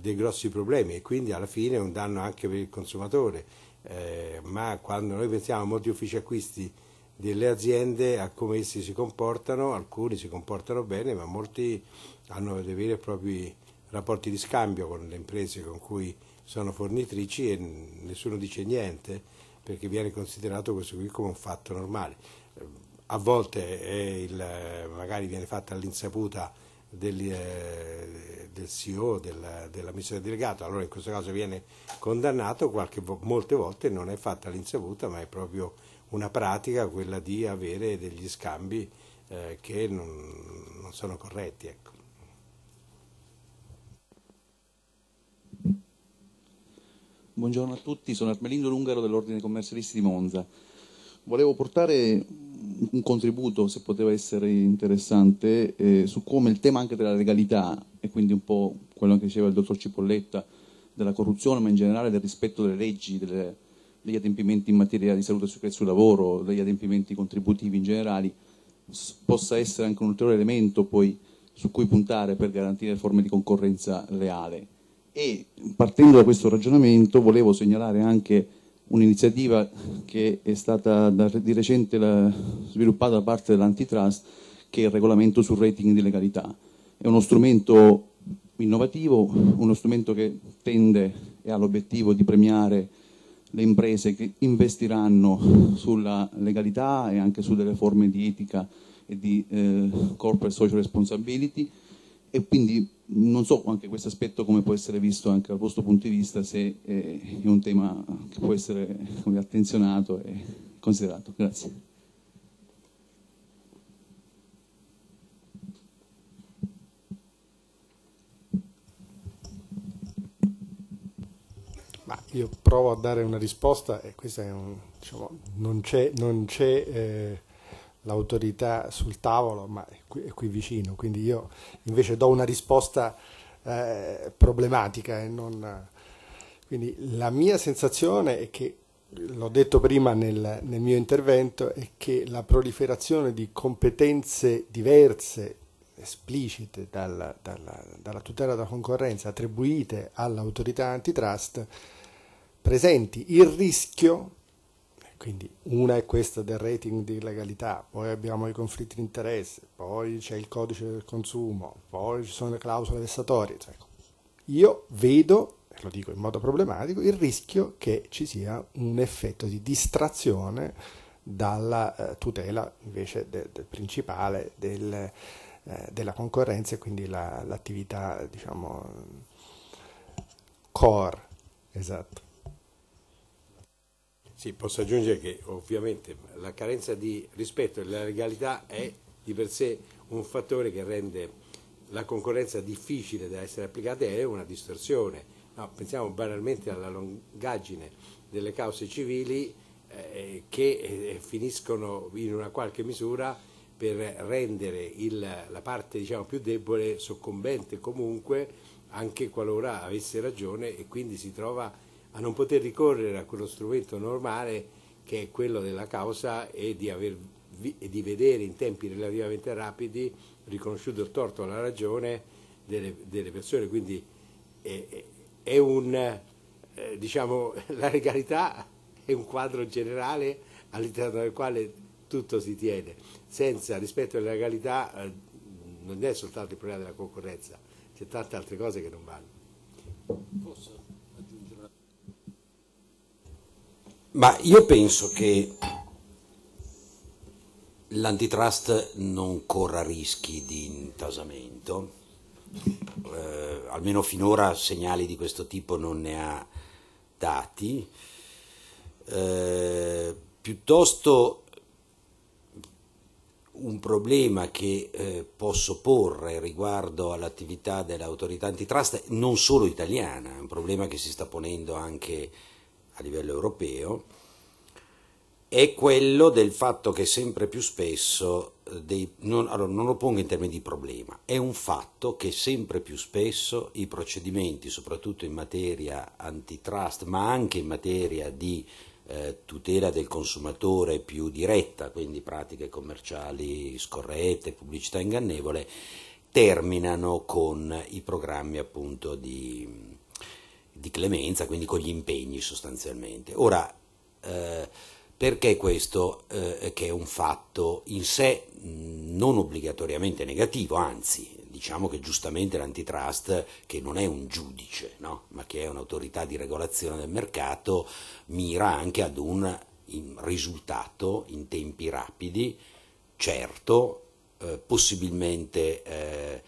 dei grossi problemi e quindi alla fine è un danno anche per il consumatore. Eh, ma quando noi pensiamo a molti uffici acquisti delle aziende a come essi si comportano, alcuni si comportano bene, ma molti hanno dei veri e propri rapporti di scambio con le imprese con cui sono fornitrici e nessuno dice niente perché viene considerato questo qui come un fatto normale. A volte il, magari viene fatta all'insaputa del, eh, del CEO, del, dell'amministratore delegato, allora in questo caso viene condannato, qualche, molte volte non è fatta all'insaputa ma è proprio una pratica quella di avere degli scambi eh, che non, non, sono corretti. Ecco. Buongiorno a tutti, sono Armelindo Lungaro dell'Ordine Commercialisti di Monza. Volevo portare un contributo, se poteva essere interessante, eh, su come il tema anche della legalità, e quindi un po' quello che diceva il dottor Cipolletta, della corruzione, ma in generale del rispetto delle leggi, delle, degli adempimenti in materia di salute e sicurezza sul lavoro, degli adempimenti contributivi in generale, possa essere anche un ulteriore elemento poi su cui puntare per garantire forme di concorrenza leale. E partendo da questo ragionamento volevo segnalare anche un'iniziativa che è stata di recente sviluppata da parte dell'antitrust che è il regolamento sul rating di legalità. È uno strumento innovativo, uno strumento che tende e ha l'obiettivo di premiare le imprese che investiranno sulla legalità e anche su delle forme di etica e di eh, corporate social responsibility e quindi non so anche questo aspetto come può essere visto anche dal vostro punto di vista se eh, è un tema che può essere attenzionato e considerato. Grazie. io provo a dare una risposta e questa è un, diciamo, non c'è, non c'è eh, l'autorità sul tavolo, ma è qui, è qui, vicino, quindi io invece do una risposta eh, problematica e non... Quindi la mia sensazione è che, l'ho detto prima nel, nel mio intervento, è che la proliferazione di competenze diverse esplicite dalla, dalla, dalla, tutela della concorrenza attribuite all'autorità antitrust presenti il rischio, eh, quindi una è questa del rating di legalità, poi abbiamo i conflitti di interesse, poi c'è il codice del consumo, poi ci sono le clausole vessatorie. Cioè, ecco, io vedo, e lo dico in modo problematico, il rischio che ci sia un effetto di distrazione dalla eh, tutela invece del de principale del, eh, della concorrenza e quindi la, l'attività diciamo core esatto sì, posso aggiungere che ovviamente la carenza di rispetto e la legalità è di per sé un fattore che rende la concorrenza difficile da essere applicata e è una distorsione. No, pensiamo banalmente alla lungaggine delle cause civili eh, che eh, finiscono in una qualche misura per rendere il, la parte diciamo, più debole soccombente comunque anche qualora avesse ragione e quindi si trova a non poter ricorrere a quello strumento normale che è quello della causa e di, aver, e di vedere in tempi relativamente rapidi riconosciuto il torto alla ragione delle, delle persone. Quindi è, è un, eh, diciamo, [LAUGHS] la legalità è un quadro generale all'interno del quale tutto si tiene. Senza rispetto alla legalità eh, non è soltanto il problema della concorrenza, c'è tante altre cose che non vanno. Ma io penso che l'antitrust non corra rischi di intasamento, eh, almeno finora segnali di questo tipo non ne ha dati, eh, piuttosto un problema che eh, posso porre riguardo all'attività dell'autorità antitrust non solo italiana, è un problema che si sta ponendo anche a livello europeo è quello del fatto che sempre più spesso, eh, dei, non, allora non lo pongo in termini di problema, è un fatto che sempre più spesso i procedimenti, soprattutto in materia antitrust, ma anche in materia di eh, tutela del consumatore più diretta, quindi pratiche commerciali scorrette, pubblicità ingannevole, terminano con i programmi appunto di di clemenza, quindi con gli impegni sostanzialmente. Ora, eh, perché questo, eh, che è un fatto in sé non obbligatoriamente negativo, anzi, diciamo che giustamente l'antitrust, che non è un giudice, no? ma che è un'autorità di regolazione del mercato, mira anche ad un risultato in tempi rapidi, certo, eh, possibilmente eh,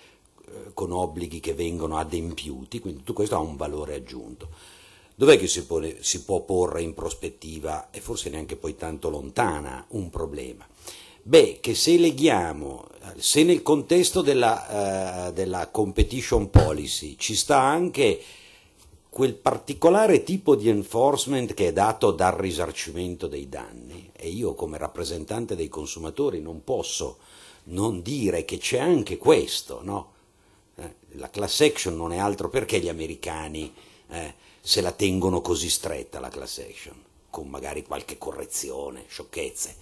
con obblighi che vengono adempiuti, quindi tutto questo ha un valore aggiunto. Dov'è che si, pone, si può porre in prospettiva, e forse neanche poi tanto lontana, un problema? Beh, che se leghiamo, se nel contesto della, eh, della, competition policy ci sta anche quel particolare tipo di enforcement che è dato dal risarcimento dei danni, e io come rappresentante dei consumatori non posso non dire che c'è anche questo, no? la class action non è altro perché gli americani eh, se la tengono così stretta la class action, con magari qualche correzione, sciocchezze,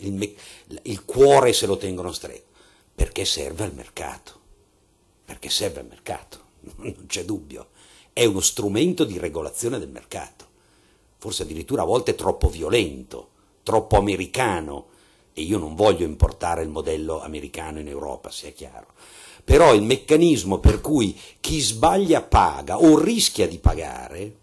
il, il cuore se lo tengono stretto, perché serve al mercato, perché serve al mercato, [LAUGHS] non c'è dubbio, è uno strumento di regolazione del mercato, forse addirittura a volte troppo violento, troppo americano, e io non voglio importare il modello americano in Europa, sia chiaro però il meccanismo per cui chi sbaglia paga o rischia di pagare,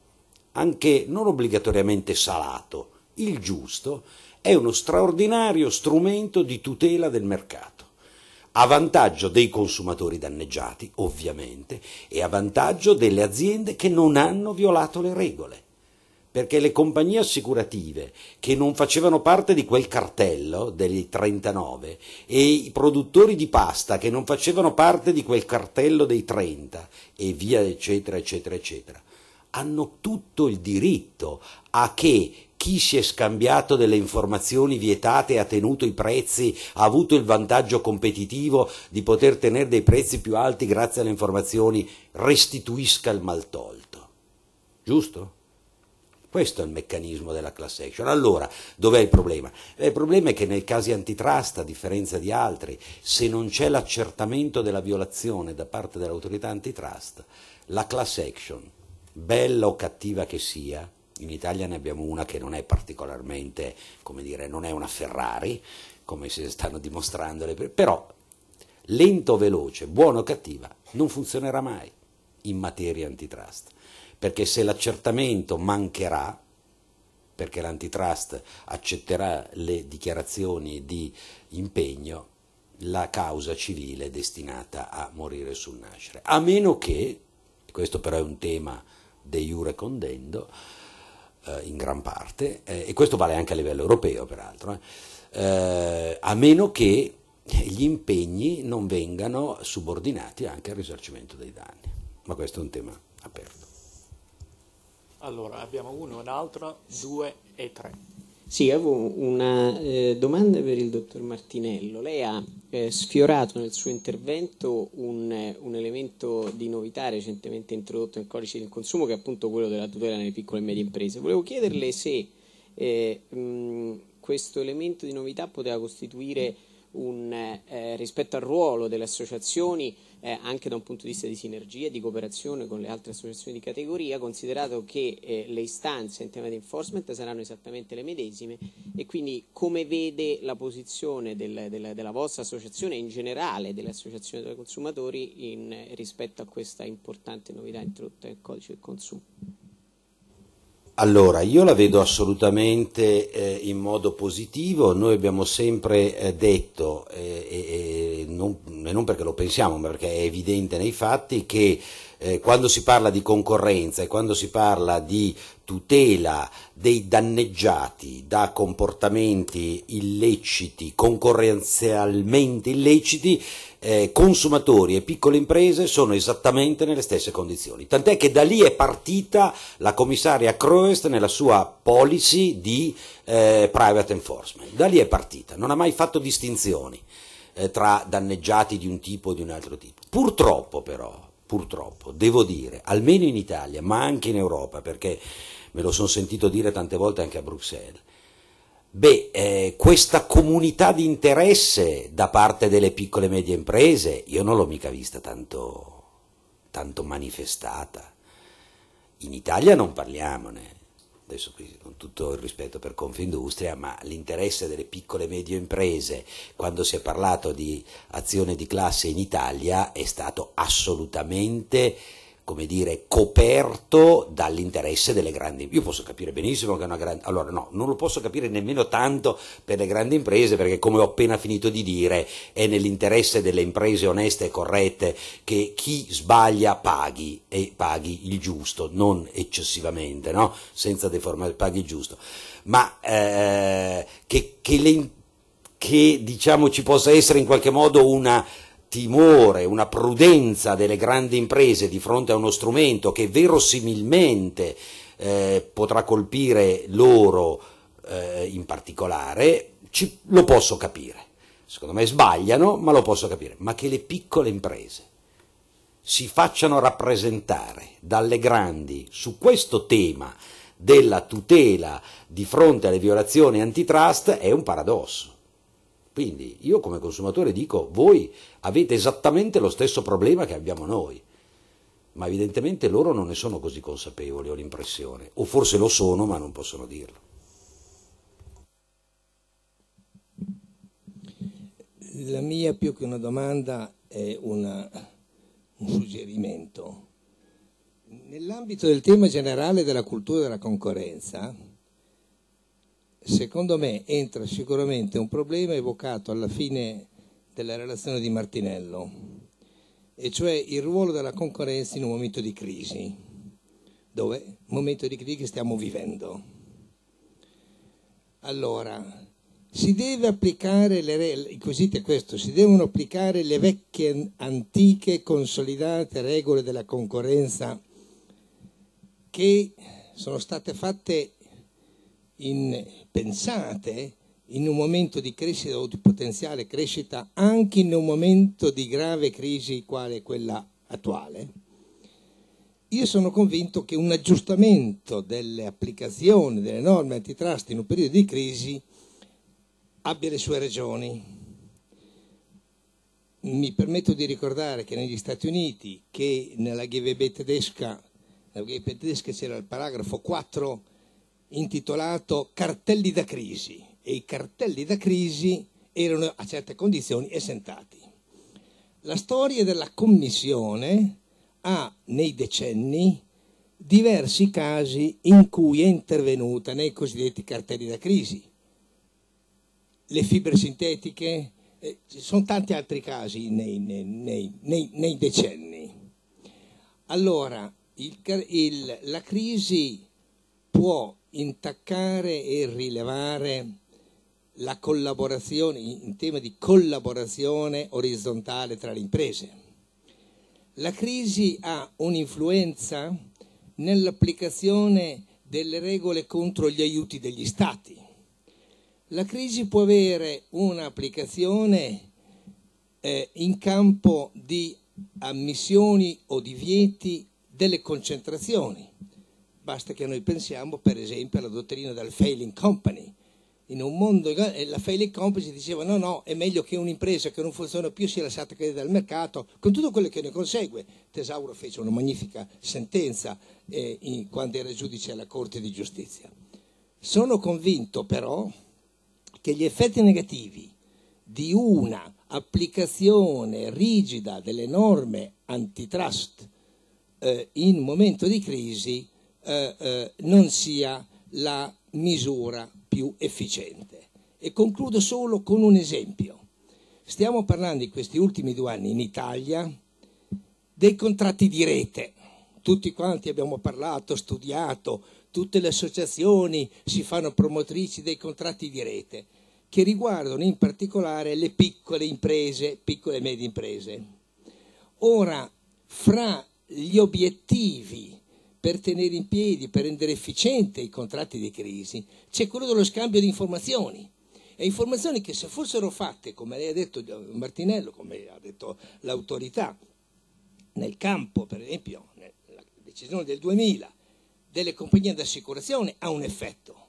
anche non obbligatoriamente salato, il giusto, è uno straordinario strumento di tutela del mercato, a vantaggio dei consumatori danneggiati, ovviamente, e a vantaggio delle aziende che non hanno violato le regole perché le compagnie assicurative che non facevano parte di quel cartello dei 39 e i produttori di pasta che non facevano parte di quel cartello dei 30 e via eccetera eccetera eccetera hanno tutto il diritto a che chi si è scambiato delle informazioni vietate ha tenuto i prezzi, ha avuto il vantaggio competitivo di poter tenere dei prezzi più alti grazie alle informazioni, restituisca il mal tolto. Giusto? Questo è il meccanismo della class action. Allora, dov'è il problema? Eh, il problema è che nei casi antitrust, a differenza di altri, se non c'è l'accertamento della violazione da parte dell'autorità antitrust, la class action, bella o cattiva che sia, in Italia ne abbiamo una che non è particolarmente, come dire, non è una Ferrari, come si stanno dimostrando, però lento o veloce, buona o cattiva, non funzionerà mai in materia antitrust perché se l'accertamento mancherà, perché l'antitrust accetterà le dichiarazioni di impegno, la causa civile è destinata a morire sul nascere. A meno che, questo però è un tema de jure condendo, eh, in gran parte, eh, e questo vale anche a livello europeo peraltro, eh, eh a meno che gli impegni non vengano subordinati anche al risarcimento dei danni. Ma questo è un tema aperto. Allora, abbiamo uno, un altro, due e tre. Sì, avevo una eh, domanda per il dottor Martinello. Lei ha eh, sfiorato nel suo intervento un, un, elemento di novità recentemente introdotto nel codice del consumo, che è appunto quello della tutela nelle piccole e medie imprese. Volevo chiederle se eh, mh, questo elemento di novità poteva costituire un, eh, rispetto al ruolo delle associazioni eh, anche da un punto di vista di sinergia e di cooperazione con le altre associazioni di categoria, considerato che eh, le istanze in tema di enforcement saranno esattamente le medesime e quindi come vede la posizione del, della, della, vostra associazione e in generale delle associazioni dei consumatori in, rispetto a questa importante novità introdotta nel codice del consumo? Allora, io la vedo assolutamente eh, in modo positivo, noi abbiamo sempre eh, detto, eh, non, non, perché lo pensiamo, ma perché è evidente nei fatti, che eh, quando si parla di concorrenza e quando si parla di tutela dei danneggiati da comportamenti illeciti, concorrenzialmente illeciti, eh, consumatori e piccole imprese sono esattamente nelle stesse condizioni. Tant'è che da lì è partita la commissaria Kroest nella sua policy di eh, private enforcement. Da lì è partita, non ha mai fatto distinzioni eh, tra danneggiati di un tipo o di un altro tipo. Purtroppo però, purtroppo, devo dire, almeno in Italia, ma anche in Europa, perché me lo sono sentito dire tante volte anche a Bruxelles, Beh, eh, questa comunità di interesse da parte delle piccole e medie imprese, io non l'ho mica vista tanto, tanto manifestata. In Italia non parliamone, adesso qui con tutto il rispetto per Confindustria, ma l'interesse delle piccole e medie imprese quando si è parlato di azione di classe in Italia è stato assolutamente come dire, coperto dall'interesse delle grandi. Io posso capire benissimo che è una grande. Allora, no, non lo posso capire nemmeno tanto per le grandi imprese, perché come ho appena finito di dire, è nell'interesse delle imprese oneste e corrette che chi sbaglia paghi e paghi il giusto, non eccessivamente, no? Senza deformare, paghi il giusto. Ma eh, che, che, le, che diciamo ci possa essere in qualche modo una timore, una prudenza delle grandi imprese di fronte a uno strumento che verosimilmente eh, potrà colpire loro eh, in particolare, ci, lo posso capire. Secondo me sbagliano, ma lo posso capire. Ma che le piccole imprese si facciano rappresentare dalle grandi su questo tema della tutela di fronte alle violazioni antitrust è un paradosso. Quindi io come consumatore dico voi avete esattamente lo stesso problema che abbiamo noi. Ma evidentemente loro non ne sono così consapevoli, ho l'impressione. O forse lo sono, ma non possono dirlo. La mia più che una domanda è una, un suggerimento. Nell'ambito del tema generale della cultura della concorrenza, secondo me entra sicuramente un problema evocato alla fine della relazione di Martinello, e cioè il ruolo della concorrenza in un momento di crisi, dove momento di crisi che stiamo vivendo. Allora, si deve applicare le, il quesito è questo, si devono applicare le vecchie, antiche, consolidate regole della concorrenza che sono state fatte in, pensate in un momento di crescita o di potenziale crescita, anche in un momento di grave crisi quale quella attuale, io sono convinto che un aggiustamento delle applicazioni delle norme antitrust in un periodo di crisi abbia le sue ragioni. Mi permetto di ricordare che negli Stati Uniti, che nella GVB tedesca, tedesca c'era il paragrafo 4 intitolato Cartelli da crisi, e i cartelli da crisi erano a certe condizioni esentati. La storia della Commissione ha nei decenni diversi casi in cui è intervenuta nei cosiddetti cartelli da crisi. Le fibre sintetiche, eh, ci sono tanti altri casi nei, nei, nei, nei decenni. Allora, il, il, la crisi può intaccare e rilevare la collaborazione, in tema di collaborazione orizzontale tra le imprese. La crisi ha un'influenza nell'applicazione delle regole contro gli aiuti degli Stati. La crisi può avere un'applicazione eh, in campo di ammissioni o divieti delle concentrazioni. Basta che noi pensiamo per esempio alla dottrina del failing company, in un mondo la Fairley Company diceva no no è meglio che un'impresa che non funziona più sia lasciata cadere dal mercato con tutto quello che ne consegue Tesauro fece una magnifica sentenza eh, in, quando era giudice alla Corte di Giustizia sono convinto però che gli effetti negativi di una applicazione rigida delle norme antitrust eh, in momento di crisi eh, eh, non sia la misura più efficiente. E concludo solo con un esempio. Stiamo parlando in questi ultimi due anni in Italia dei contratti di rete. Tutti quanti abbiamo parlato, studiato, tutte le associazioni si fanno promotrici dei contratti di rete che riguardano in particolare le piccole imprese, piccole e medie imprese. Ora, fra gli obiettivi per tenere in piedi, per rendere efficiente i contratti di crisi, c'è quello dello scambio di informazioni. E informazioni che se fossero fatte, come lei ha detto eh, Martinello, come ha detto l'autorità, nel campo, per esempio, la decisione del 2000 delle compagnie d'assicurazione ha un effetto.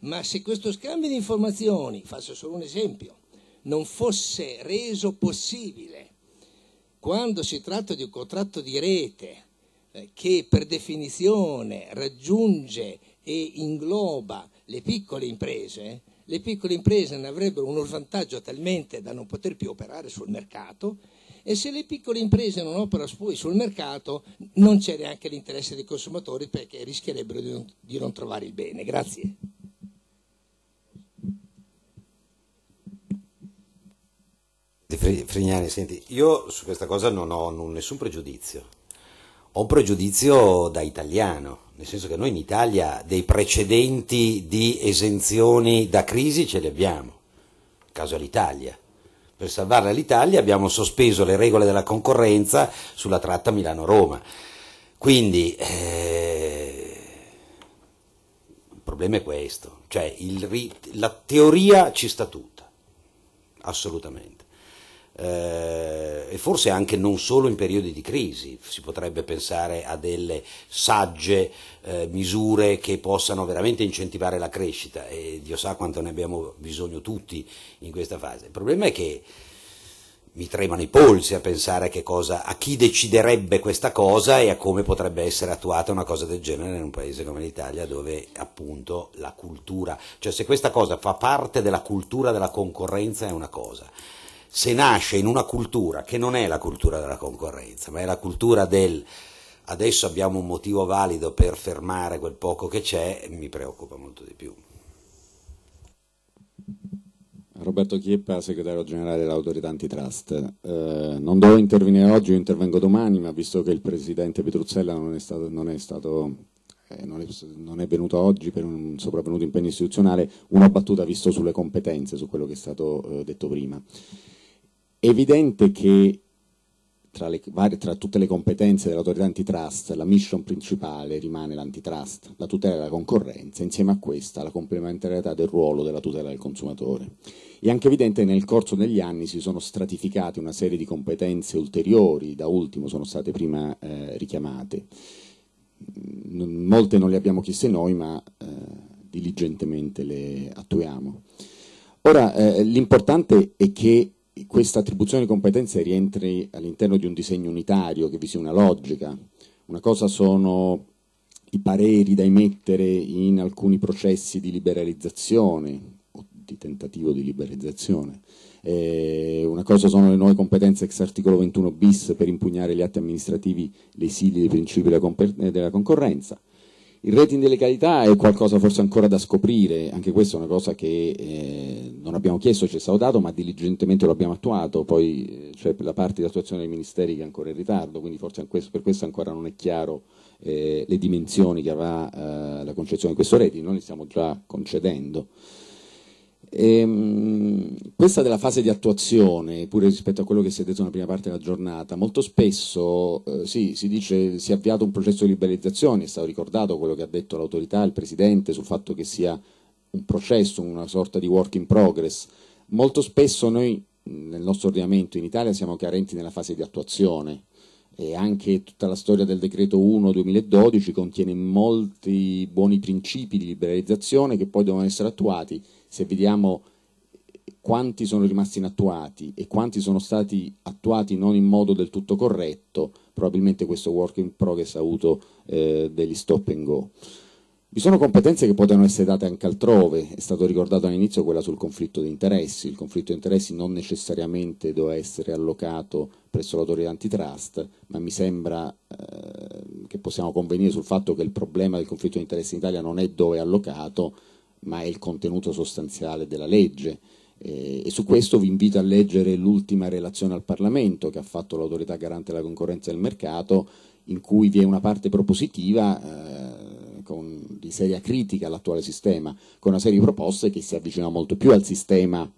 Ma se questo scambio di informazioni, faccio solo un esempio, non fosse reso possibile quando si tratta di un contratto di rete eh, che per definizione raggiunge e ingloba le piccole imprese, le piccole imprese ne avrebbero uno svantaggio talmente da non poter più operare sul mercato e se le piccole imprese non operano poi sul mercato non c'è neanche l'interesse dei consumatori perché rischierebbero di non, di non trovare il bene. Grazie. Frignani, senti, io su questa cosa non ho nessun pregiudizio ho un pregiudizio da italiano, nel senso che noi in Italia dei precedenti di esenzioni da crisi ce li abbiamo, caso all'Italia. Per salvarla l'Italia abbiamo sospeso le regole della concorrenza sulla tratta Milano-Roma. Quindi eh, il problema è questo, cioè il, la teoria ci sta tutta, assolutamente eh, e forse anche non solo in periodi di crisi, si potrebbe pensare a delle sagge eh, misure che possano veramente incentivare la crescita e Dio sa quanto ne abbiamo bisogno tutti in questa fase. Il problema è che mi tremano i polsi a pensare cosa, a chi deciderebbe questa cosa e a come potrebbe essere attuata una cosa del genere in un paese come l'Italia dove appunto la cultura, cioè se questa cosa fa parte della cultura della concorrenza è una cosa, se nasce in una cultura che non è la cultura della concorrenza, ma è la cultura del adesso abbiamo un motivo valido per fermare quel poco che c'è, mi preoccupa molto di più. Roberto Chieppa, segretario generale dell'autorità antitrust. Eh, non devo intervenire oggi, io intervengo domani, ma visto che il presidente Petruzzella non è stato, non è stato eh, non è, non è, venuto oggi per un sopravvenuto impegno istituzionale, una battuta visto sulle competenze, su quello che è stato eh, detto prima. È evidente che tra, le, tra, tutte le competenze dell'autorità antitrust, la mission principale rimane l'antitrust, la tutela della concorrenza, insieme a questa la complementarietà del ruolo della tutela del consumatore. È anche evidente che nel corso degli anni si sono stratificate una serie di competenze ulteriori, da ultimo sono state prima eh, richiamate. molte non le abbiamo chieste noi, ma eh, diligentemente le attuiamo. Ora, eh, l'importante è che questa attribuzione di competenze rientri all'interno di un disegno unitario, che vi sia una logica. Una cosa sono i pareri da emettere in alcuni processi di liberalizzazione o di tentativo di liberalizzazione. Eh, una cosa sono le nuove competenze ex articolo 21 bis per impugnare gli atti amministrativi lesili dei principi della, della concorrenza. Il rating di legalità è qualcosa forse ancora da scoprire, anche questa è una cosa che eh, non abbiamo chiesto, ci è stato dato, ma diligentemente lo abbiamo attuato, poi eh, c'è cioè, la parte di attuazione dei ministeri che è ancora in ritardo, quindi forse per questo ancora non è chiaro eh, le dimensioni che avrà eh, la concezione di questo rating, noi li stiamo già concedendo. Ehm, questa della fase di attuazione, pure rispetto a quello che si è detto nella prima parte della giornata, molto spesso eh, sì, si dice si è avviato un processo di liberalizzazione, è stato ricordato quello che ha detto l'autorità, il Presidente, sul fatto che sia un processo, una sorta di work in progress. Molto spesso noi nel nostro ordinamento in Italia siamo carenti nella fase di attuazione e anche tutta la storia del decreto 1 2012 contiene molti buoni principi di liberalizzazione che poi devono essere attuati se vediamo quanti sono rimasti inattuati e quanti sono stati attuati non in modo del tutto corretto, probabilmente questo work in progress ha avuto eh, degli stop and go. Vi sono competenze che potevano essere date anche altrove, è stato ricordato all'inizio quella sul conflitto di interessi, il conflitto di interessi non necessariamente doveva essere allocato presso l'autorità antitrust, ma mi sembra eh, che possiamo convenire sul fatto che il problema del conflitto di interessi in Italia non è dove è allocato, ma è il contenuto sostanziale della legge. Eh, e su questo vi invito a leggere l'ultima relazione al Parlamento che ha fatto l'autorità garante della concorrenza e del mercato, in cui vi è una parte propositiva eh, con, di seria critica all'attuale sistema, con una serie di proposte che si avvicina molto più al sistema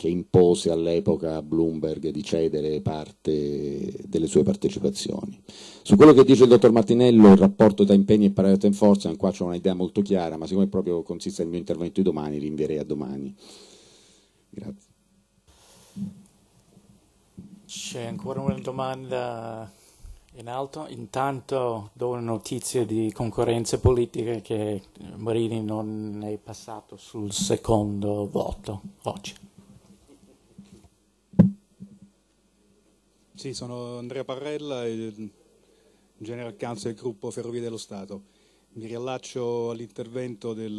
che impose all'epoca a Bloomberg di cedere parte delle sue partecipazioni. Su quello che dice il dottor Martinello, il rapporto tra impegni e parallelo in forza, qua c'è un'idea molto chiara, ma siccome proprio consiste nel mio intervento di domani, rinvierei a domani. Grazie. C'è ancora una domanda in alto. Intanto do una notizia di concorrenza politica che Marini non è passato sul secondo voto oggi. Sì, sono Andrea Parrella, General Counsel del gruppo Ferrovie dello Stato. Mi riallaccio all'intervento del,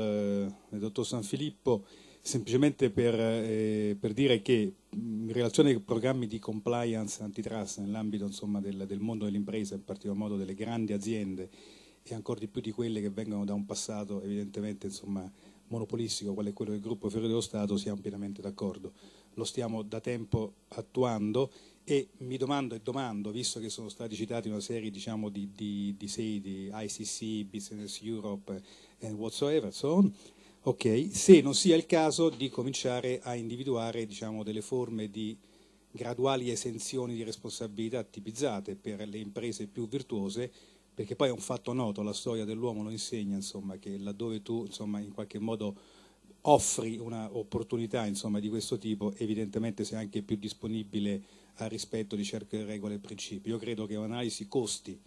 del, dottor Filippo semplicemente per, eh, per, dire che in relazione ai programmi di compliance antitrust nell'ambito del, del mondo dell'impresa, in particolar modo delle grandi aziende e ancora di più di quelle che vengono da un passato evidentemente insomma, monopolistico, quale è quello del gruppo Ferrovie dello Stato, siamo pienamente d'accordo. Lo stiamo da tempo attuando e mi domando e domando, visto che sono stati citati una serie diciamo, di, di, di sedi, ICC, Business Europe and whatsoever, so on, okay, se non sia il caso di cominciare a individuare diciamo, delle forme di graduali esenzioni di responsabilità tipizzate per le imprese più virtuose, perché poi è un fatto noto, la storia dell'uomo lo insegna, insomma, che laddove tu insomma, in qualche modo offri un'opportunità di questo tipo, evidentemente sei anche più disponibile al rispetto di certe regole e principi. Io credo che un'analisi costi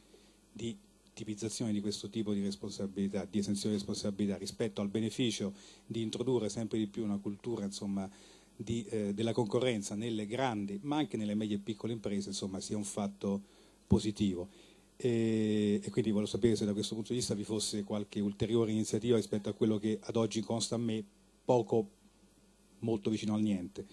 di tipizzazione di questo tipo di responsabilità, di esenzione di responsabilità rispetto al beneficio di introdurre sempre di più una cultura insomma, di, eh, della concorrenza nelle grandi ma anche nelle medie e piccole imprese insomma, sia un fatto positivo. E, e, quindi voglio sapere se da questo punto di vista vi fosse qualche ulteriore iniziativa rispetto a quello che ad oggi consta a me poco, molto vicino al niente.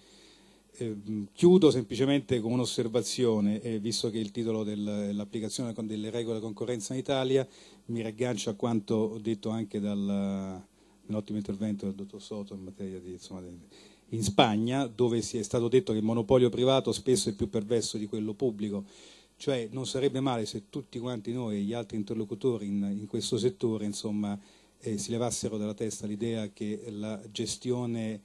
Ehm, chiudo semplicemente con un'osservazione, eh, visto che il titolo dell'applicazione delle regole della concorrenza in Italia mi raggancio a quanto detto anche dal, nell'ottimo intervento del dottor Soto in materia di... Insomma, in Spagna, dove si è stato detto che il monopolio privato spesso è più perverso di quello pubblico, cioè non sarebbe male se tutti quanti noi e gli altri interlocutori in, in questo settore insomma, eh, si levassero dalla testa l'idea che la gestione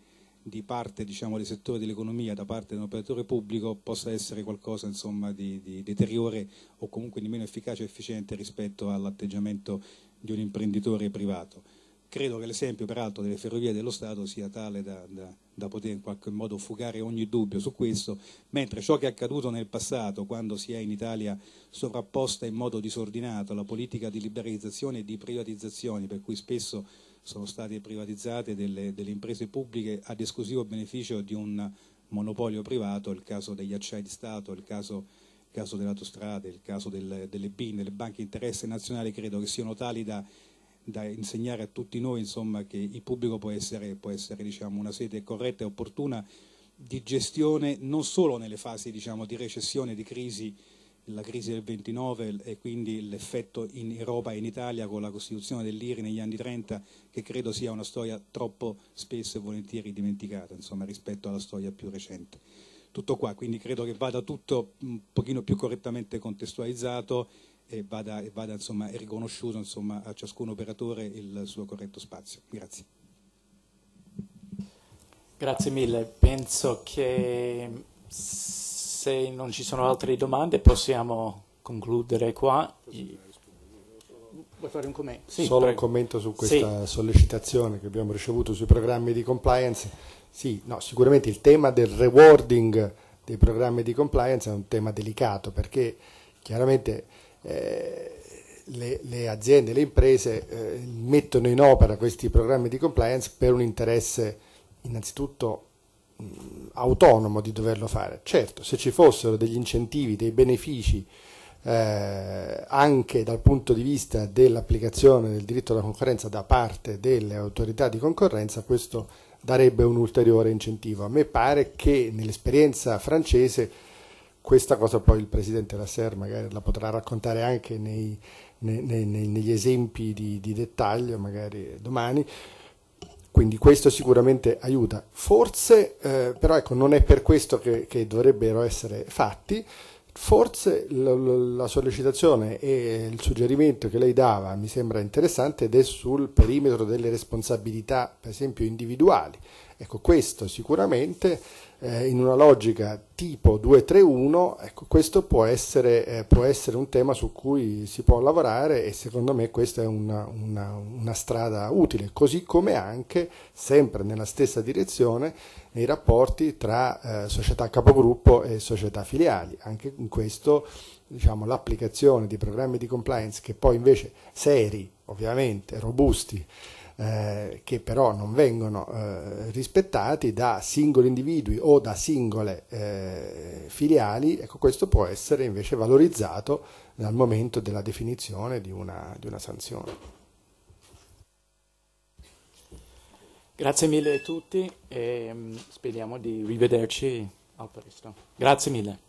di parte diciamo, dei settori dell'economia da parte dell'operatore pubblico possa essere qualcosa insomma, di, di deteriore o comunque di meno efficace e efficiente rispetto all'atteggiamento di un imprenditore privato. Credo che l'esempio peraltro delle ferrovie dello Stato sia tale da, da, da, poter in qualche modo fugare ogni dubbio su questo, mentre ciò che è accaduto nel passato, quando si è in Italia sovrapposta in modo disordinato la politica di liberalizzazione e di privatizzazioni, per cui spesso sono state privatizzate delle, delle imprese pubbliche ad esclusivo beneficio di un monopolio privato, il caso degli acciai di Stato, il caso, il caso delle autostrade, il caso del, delle BIN, delle banche interesse nazionali, credo che siano tali da, da insegnare a tutti noi insomma, che il pubblico può essere, può essere diciamo, una sede corretta e opportuna di gestione non solo nelle fasi diciamo, di recessione, di crisi, la crisi del 29 e quindi l'effetto in Europa e in Italia con la costituzione dell'IRI negli anni 30 che credo sia una storia troppo spesso e volentieri dimenticata insomma, rispetto alla storia più recente. Tutto qua, quindi credo che vada tutto un pochino più correttamente contestualizzato e vada, e vada insomma, riconosciuto insomma, a ciascun operatore il suo corretto spazio. Grazie. Grazie mille, penso che se non ci sono altre domande possiamo concludere qua. Vuoi fare un commento? Sì, Solo prego. un commento su questa sì. sollecitazione che abbiamo ricevuto sui programmi di compliance. Sì, no, sicuramente il tema del rewarding dei programmi di compliance è un tema delicato perché chiaramente eh, le, le, aziende, le imprese eh, mettono in opera questi programmi di compliance per un interesse innanzitutto Mm, autonomo di doverlo fare. Certo, se ci fossero degli incentivi, dei benefici eh, anche dal punto di vista dell'applicazione del diritto alla concorrenza da parte delle autorità di concorrenza, questo darebbe un ulteriore incentivo. A me pare che nell'esperienza francese questa cosa poi il presidente Lasserre magari la potrà raccontare anche nei, nei, nei, negli esempi di, di dettaglio, magari domani. Quindi questo sicuramente aiuta. Forse, eh, però ecco, non è per questo che, che dovrebbero essere fatti, forse la sollecitazione e il suggerimento che lei dava mi sembra interessante ed è sul perimetro delle responsabilità, per esempio, individuali. Ecco, questo sicuramente eh, in una logica tipo 231, ecco, questo può essere, eh, può essere, un tema su cui si può lavorare e secondo me questa è una, una, una strada utile, così come anche, sempre nella stessa direzione, nei rapporti tra eh, società capogruppo e società filiali. Anche in questo diciamo, l'applicazione di programmi di compliance che poi invece seri, ovviamente, robusti, eh, che però non vengono eh, rispettati da singoli individui o da singole eh, filiali, ecco questo può essere invece valorizzato dal momento della definizione di una, di una sanzione. Grazie mille a tutti e mm, speriamo di rivederci al presto. Grazie mille.